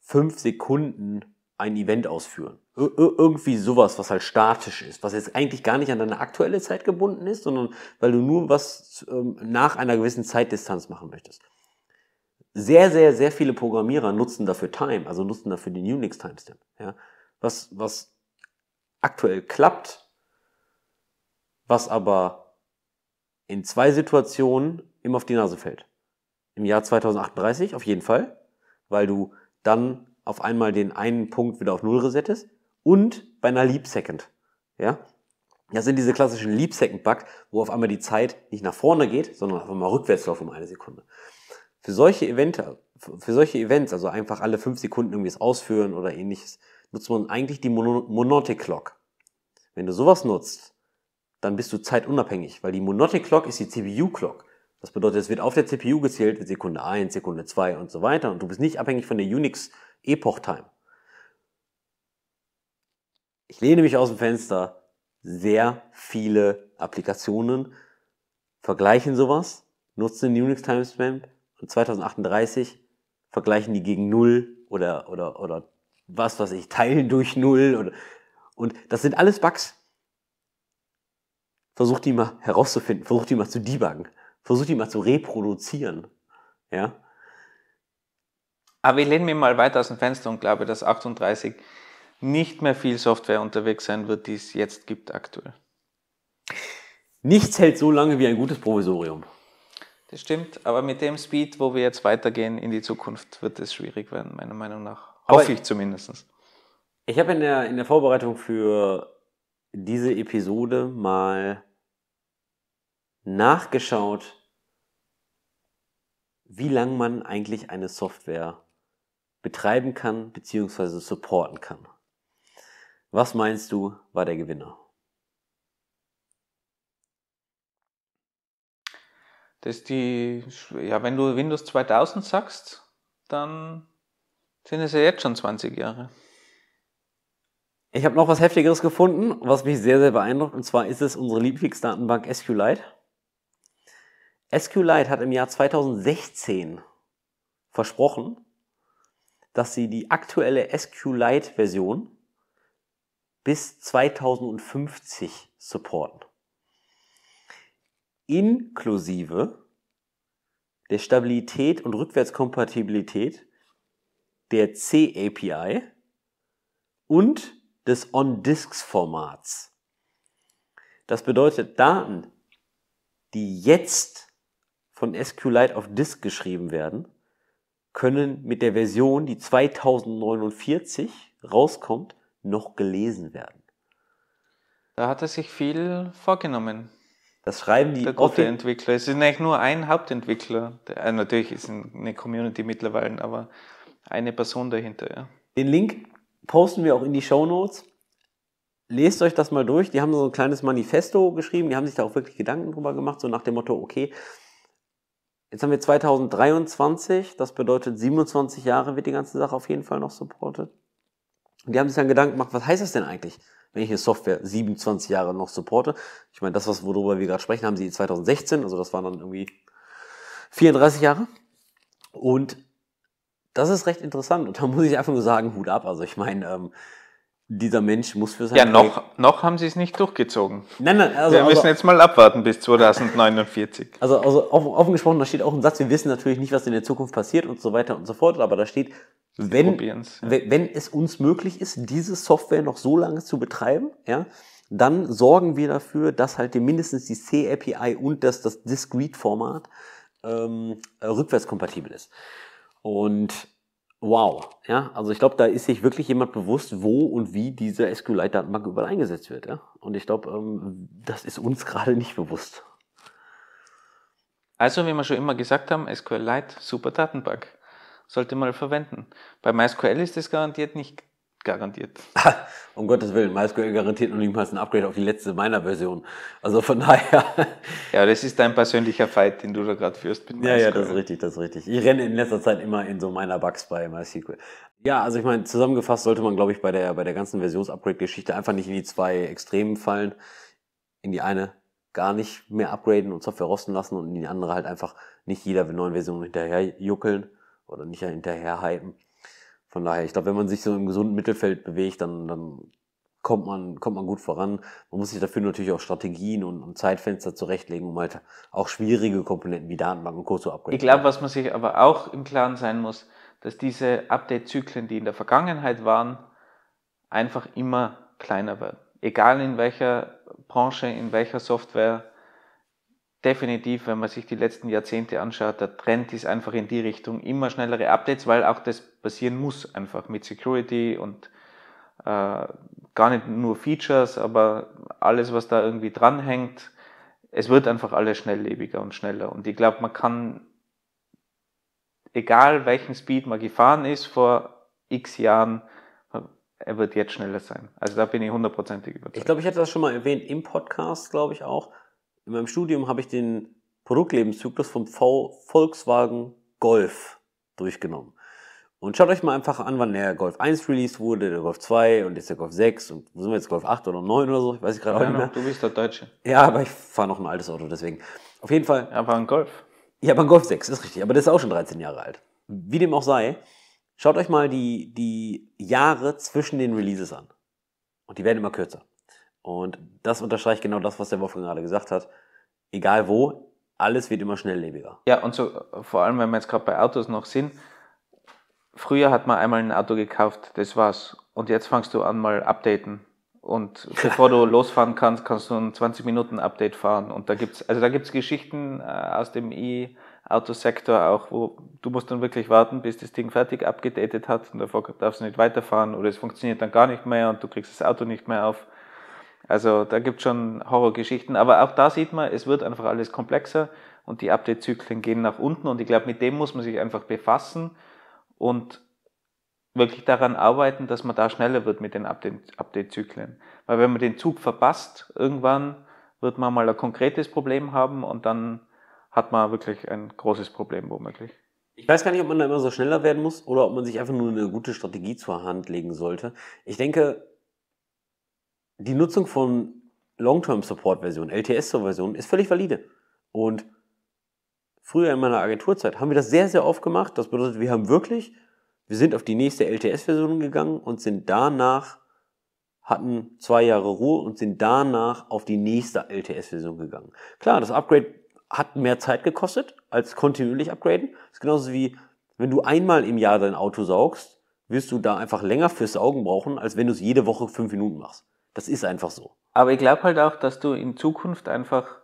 fünf Sekunden ein Event ausführen. Ir irgendwie sowas, was halt statisch ist, was jetzt eigentlich gar nicht an deine aktuelle Zeit gebunden ist, sondern weil du nur was ähm, nach einer gewissen Zeitdistanz machen möchtest. Sehr, sehr, sehr viele Programmierer nutzen dafür Time, also nutzen dafür den Unix Timestamp. Ja? Was, was aktuell klappt, was aber in zwei Situationen immer auf die Nase fällt. Im Jahr 2038 auf jeden Fall, weil du dann auf einmal den einen Punkt wieder auf Null resettest und bei einer Leap Second. Ja? Das sind diese klassischen Leap Second Bug, wo auf einmal die Zeit nicht nach vorne geht, sondern auf einmal rückwärts läuft um eine Sekunde. Für solche, Event, für solche Events, also einfach alle fünf Sekunden irgendwie das Ausführen oder ähnliches, nutzt man eigentlich die Mon Monotic Clock. Wenn du sowas nutzt, dann bist du zeitunabhängig, weil die Monotic Clock ist die CPU Clock. Das bedeutet, es wird auf der CPU gezählt, Sekunde 1, Sekunde 2 und so weiter. Und du bist nicht abhängig von der Unix Epoch Time. Ich lehne mich aus dem Fenster. Sehr viele Applikationen vergleichen sowas, nutzen den Unix Timestamp und 2038 vergleichen die gegen Null oder, oder, oder was weiß ich, teilen durch Null. Oder, und das sind alles Bugs. Versucht die mal herauszufinden, versucht die mal zu debuggen. Versuch die mal zu reproduzieren. Ja? Aber ich lehne mir mal weiter aus dem Fenster und glaube, dass 38 nicht mehr viel Software unterwegs sein wird, die es jetzt gibt aktuell. Nichts hält so lange wie ein gutes Provisorium. Das stimmt, aber mit dem Speed, wo wir jetzt weitergehen in die Zukunft, wird es schwierig werden, meiner Meinung nach. Aber Hoffe ich zumindest. Ich habe in der, in der Vorbereitung für diese Episode mal nachgeschaut, wie lange man eigentlich eine Software betreiben kann bzw. supporten kann. Was meinst du, war der Gewinner? Das die, ja, wenn du Windows 2000 sagst, dann sind es ja jetzt schon 20 Jahre. Ich habe noch was Heftigeres gefunden, was mich sehr, sehr beeindruckt. Und zwar ist es unsere Lieblingsdatenbank SQLite. SQLite hat im Jahr 2016 versprochen, dass sie die aktuelle SQLite-Version bis 2050 supporten. Inklusive der Stabilität und Rückwärtskompatibilität der C-API und des On-Disks-Formats. Das bedeutet, Daten, die jetzt von SQLite auf Disk geschrieben werden, können mit der Version, die 2049 rauskommt, noch gelesen werden. Da hat er sich viel vorgenommen. Das schreiben die. Der gute Entwickler. Es ist eigentlich nur ein Hauptentwickler. Der, äh, natürlich ist eine Community mittlerweile, aber eine Person dahinter, ja. Den Link posten wir auch in die Show Notes. Lest euch das mal durch. Die haben so ein kleines Manifesto geschrieben. Die haben sich da auch wirklich Gedanken drüber gemacht, so nach dem Motto, okay, Jetzt haben wir 2023, das bedeutet 27 Jahre wird die ganze Sache auf jeden Fall noch supported. Und die haben sich dann Gedanken gemacht, was heißt das denn eigentlich, wenn ich eine Software 27 Jahre noch supporte? Ich meine, das, worüber wir gerade sprechen, haben sie 2016, also das waren dann irgendwie 34 Jahre. Und das ist recht interessant und da muss ich einfach nur sagen, Hut ab. Also ich meine, ähm, dieser Mensch muss für sein. Ja, noch, noch haben sie es nicht durchgezogen. Nein, nein, also, wir müssen also, jetzt mal abwarten bis 2049. Also, also offen offen gesprochen, da steht auch ein Satz, wir wissen natürlich nicht, was in der Zukunft passiert und so weiter und so fort, aber da steht, wenn, ja. wenn es uns möglich ist, diese Software noch so lange zu betreiben, ja, dann sorgen wir dafür, dass halt mindestens die C-API und das, das Discrete-Format ähm, rückwärtskompatibel ist. Und wow. Ja, also ich glaube, da ist sich wirklich jemand bewusst, wo und wie diese SQLite-Datenbank überall eingesetzt wird. Ja? Und ich glaube, ähm, das ist uns gerade nicht bewusst. Also, wie wir schon immer gesagt haben, SQLite, super Datenbank. Sollte man verwenden. Bei MySQL ist das garantiert nicht garantiert. um Gottes Willen, MySQL garantiert noch niemals ein Upgrade auf die letzte meiner Version. Also von daher. ja, das ist dein persönlicher Fight, den du da gerade führst mit MySQL. Ja, ja, das ist richtig, das ist richtig. Ich renne in letzter Zeit immer in so meiner Bugs bei MySQL. Ja, also ich meine, zusammengefasst sollte man, glaube ich, bei der, bei der ganzen Versionsupgrade-Geschichte einfach nicht in die zwei Extremen fallen. In die eine gar nicht mehr upgraden und Software rosten lassen und in die andere halt einfach nicht jeder neuen Version hinterher juckeln oder nicht hinterher hypen. Von daher, ich glaube, wenn man sich so im gesunden Mittelfeld bewegt, dann, dann kommt, man, kommt man gut voran. Man muss sich dafür natürlich auch Strategien und, und Zeitfenster zurechtlegen, um halt auch schwierige Komponenten wie Datenbanken und Co. zu upgraden. Ich glaube, was man sich aber auch im Klaren sein muss, dass diese Update-Zyklen, die in der Vergangenheit waren, einfach immer kleiner werden. Egal in welcher Branche, in welcher Software, definitiv, wenn man sich die letzten Jahrzehnte anschaut, der Trend ist einfach in die Richtung immer schnellere Updates, weil auch das passieren muss einfach mit Security und äh, gar nicht nur Features, aber alles, was da irgendwie dranhängt. Es wird einfach alles schnelllebiger und schneller. Und ich glaube, man kann, egal welchen Speed man gefahren ist vor x Jahren, er wird jetzt schneller sein. Also da bin ich hundertprozentig überzeugt. Ich glaube, ich hatte das schon mal erwähnt im Podcast, glaube ich auch in meinem Studium habe ich den Produktlebenszyklus vom v Volkswagen Golf durchgenommen. Und schaut euch mal einfach an, wann der Golf 1 released wurde, der Golf 2 und jetzt der Golf 6 und wo sind wir jetzt, Golf 8 oder 9 oder so, ich weiß ich gerade ja, auch nicht mehr. Du bist der Deutsche. Ja, aber ich fahre noch ein altes Auto, deswegen. Auf jeden Fall. Ja, aber ein Golf. Ja, aber ein Golf 6, ist richtig, aber das ist auch schon 13 Jahre alt. Wie dem auch sei, schaut euch mal die, die Jahre zwischen den Releases an. Und die werden immer kürzer. Und das unterstreicht genau das, was der Wolfgang gerade gesagt hat. Egal wo, alles wird immer schnelllebiger. Ja, und so vor allem, wenn wir jetzt gerade bei Autos noch sind. Früher hat man einmal ein Auto gekauft, das war's. Und jetzt fangst du an, mal updaten. Und bevor du losfahren kannst, kannst du ein 20-Minuten-Update fahren. Und da gibt's, also da gibt's Geschichten äh, aus dem e auto sektor auch, wo du musst dann wirklich warten, bis das Ding fertig abgedatet hat und davor darfst du nicht weiterfahren oder es funktioniert dann gar nicht mehr und du kriegst das Auto nicht mehr auf. Also da gibt es schon Horrorgeschichten, aber auch da sieht man, es wird einfach alles komplexer und die Update-Zyklen gehen nach unten und ich glaube, mit dem muss man sich einfach befassen und wirklich daran arbeiten, dass man da schneller wird mit den Update-Zyklen. Weil wenn man den Zug verpasst, irgendwann wird man mal ein konkretes Problem haben und dann hat man wirklich ein großes Problem womöglich. Ich weiß gar nicht, ob man da immer so schneller werden muss oder ob man sich einfach nur eine gute Strategie zur Hand legen sollte. Ich denke, die Nutzung von Long-Term-Support-Versionen, LTS-Versionen, ist völlig valide. Und früher in meiner Agenturzeit haben wir das sehr, sehr oft gemacht. Das bedeutet, wir haben wirklich, wir sind auf die nächste LTS-Version gegangen und sind danach, hatten zwei Jahre Ruhe und sind danach auf die nächste LTS-Version gegangen. Klar, das Upgrade hat mehr Zeit gekostet als kontinuierlich upgraden. Das ist genauso wie, wenn du einmal im Jahr dein Auto saugst, wirst du da einfach länger fürs Saugen brauchen, als wenn du es jede Woche fünf Minuten machst. Das ist einfach so. Aber ich glaube halt auch, dass du in Zukunft einfach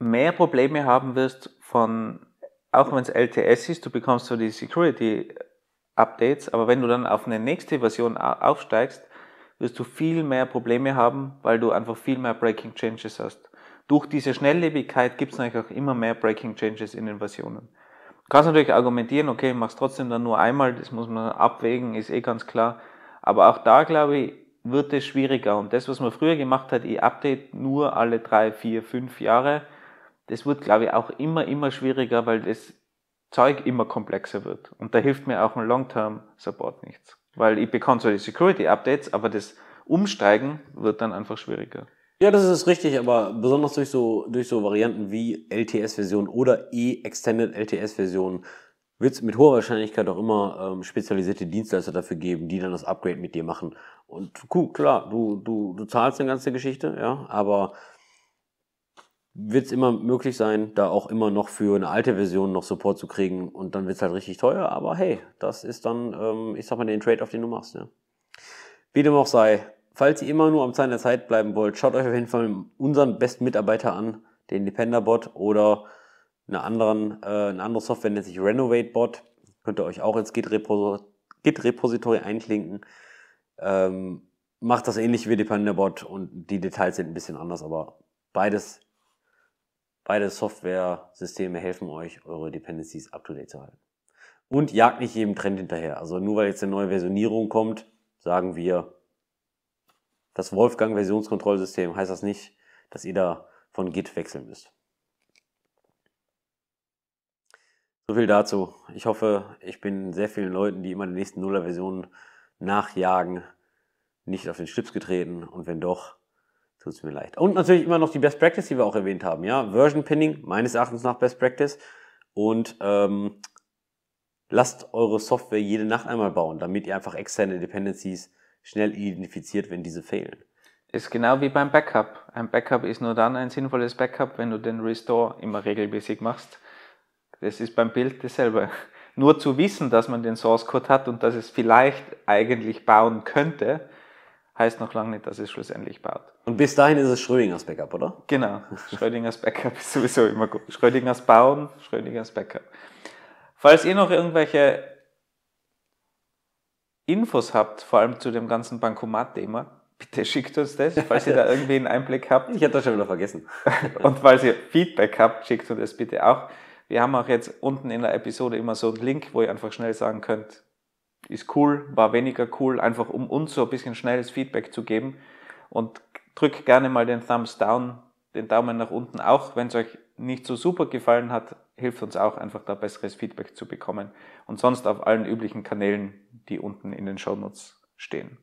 mehr Probleme haben wirst von, auch wenn es LTS ist, du bekommst so die Security Updates, aber wenn du dann auf eine nächste Version aufsteigst, wirst du viel mehr Probleme haben, weil du einfach viel mehr Breaking Changes hast. Durch diese Schnelllebigkeit gibt es natürlich auch immer mehr Breaking Changes in den Versionen. Du kannst natürlich argumentieren, okay, mach's trotzdem dann nur einmal, das muss man abwägen, ist eh ganz klar. Aber auch da glaube ich, wird es schwieriger. Und das, was man früher gemacht hat, ich update nur alle drei, vier, fünf Jahre, das wird, glaube ich, auch immer, immer schwieriger, weil das Zeug immer komplexer wird. Und da hilft mir auch ein Long-Term-Support nichts. Weil ich bekomme so die Security-Updates, aber das Umsteigen wird dann einfach schwieriger. Ja, das ist richtig, aber besonders durch so, durch so Varianten wie LTS-Version oder E-Extended LTS-Version wird es mit hoher Wahrscheinlichkeit auch immer ähm, spezialisierte Dienstleister dafür geben, die dann das Upgrade mit dir machen. Und cool, klar, du, du, du zahlst eine ganze Geschichte, ja, aber wird es immer möglich sein, da auch immer noch für eine alte Version noch Support zu kriegen und dann wird es halt richtig teuer, aber hey, das ist dann, ähm, ich sag mal, den trade auf den du machst. Ja. Wie dem auch sei, falls ihr immer nur am Zahn der Zeit bleiben wollt, schaut euch auf jeden Fall unseren besten Mitarbeiter an, den Dependerbot oder eine, anderen, äh, eine andere Software nennt sich RenovateBot. Könnt ihr euch auch ins Git-Repository einklinken. Ähm, macht das ähnlich wie Dependabot und die Details sind ein bisschen anders, aber beides, beide Software-Systeme helfen euch, eure Dependencies up-to-date zu halten. Und jagt nicht jedem Trend hinterher. Also nur weil jetzt eine neue Versionierung kommt, sagen wir, das Wolfgang-Versionskontrollsystem heißt das nicht, dass ihr da von Git wechseln müsst. So viel dazu. Ich hoffe, ich bin sehr vielen Leuten, die immer die nächsten Nuller-Versionen nachjagen, nicht auf den Schlips getreten. Und wenn doch, tut es mir leid. Und natürlich immer noch die Best Practice, die wir auch erwähnt haben. Ja, Version Pinning, meines Erachtens nach Best Practice. Und ähm, lasst eure Software jede Nacht einmal bauen, damit ihr einfach externe Dependencies schnell identifiziert, wenn diese fehlen. Ist genau wie beim Backup. Ein Backup ist nur dann ein sinnvolles Backup, wenn du den Restore immer regelmäßig machst das ist beim Bild dasselbe. Nur zu wissen, dass man den Source Code hat und dass es vielleicht eigentlich bauen könnte, heißt noch lange nicht, dass es schlussendlich baut. Und bis dahin ist es Schrödingers Backup, oder? Genau. Schrödingers Backup ist sowieso immer gut. Schrödingers Bauen, Schrödingers Backup. Falls ihr noch irgendwelche Infos habt, vor allem zu dem ganzen Bankomat-Thema, bitte schickt uns das, falls ihr da irgendwie einen Einblick habt. Ich hätte das schon wieder vergessen. Und falls ihr Feedback habt, schickt uns das bitte auch. Wir haben auch jetzt unten in der Episode immer so einen Link, wo ihr einfach schnell sagen könnt, ist cool, war weniger cool, einfach um uns so ein bisschen schnelles Feedback zu geben. Und drückt gerne mal den Thumbs down, den Daumen nach unten auch, wenn es euch nicht so super gefallen hat, hilft uns auch einfach da besseres Feedback zu bekommen. Und sonst auf allen üblichen Kanälen, die unten in den Shownotes stehen.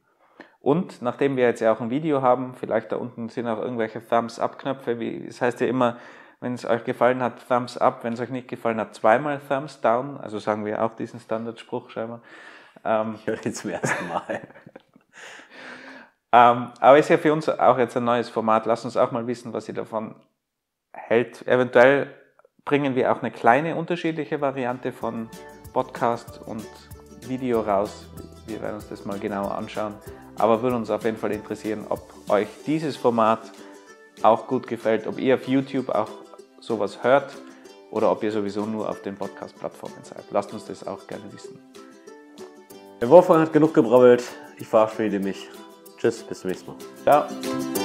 Und nachdem wir jetzt ja auch ein Video haben, vielleicht da unten sind auch irgendwelche Thumbs-Up-Knöpfe, wie es heißt ja immer, wenn es euch gefallen hat, Thumbs up. Wenn es euch nicht gefallen hat, zweimal Thumbs down. Also sagen wir auch diesen Standardspruch scheinbar. Ähm, ich höre ihn zum ersten Mal. ähm, aber ist ja für uns auch jetzt ein neues Format. Lasst uns auch mal wissen, was ihr davon hält. Eventuell bringen wir auch eine kleine unterschiedliche Variante von Podcast und Video raus. Wir werden uns das mal genauer anschauen. Aber würde uns auf jeden Fall interessieren, ob euch dieses Format auch gut gefällt, ob ihr auf YouTube auch sowas hört oder ob ihr sowieso nur auf den Podcast-Plattformen seid. Lasst uns das auch gerne wissen. Der Wolfgang hat genug gebrabbelt. Ich verabschiede mich. Tschüss, bis zum nächsten Mal. Ciao.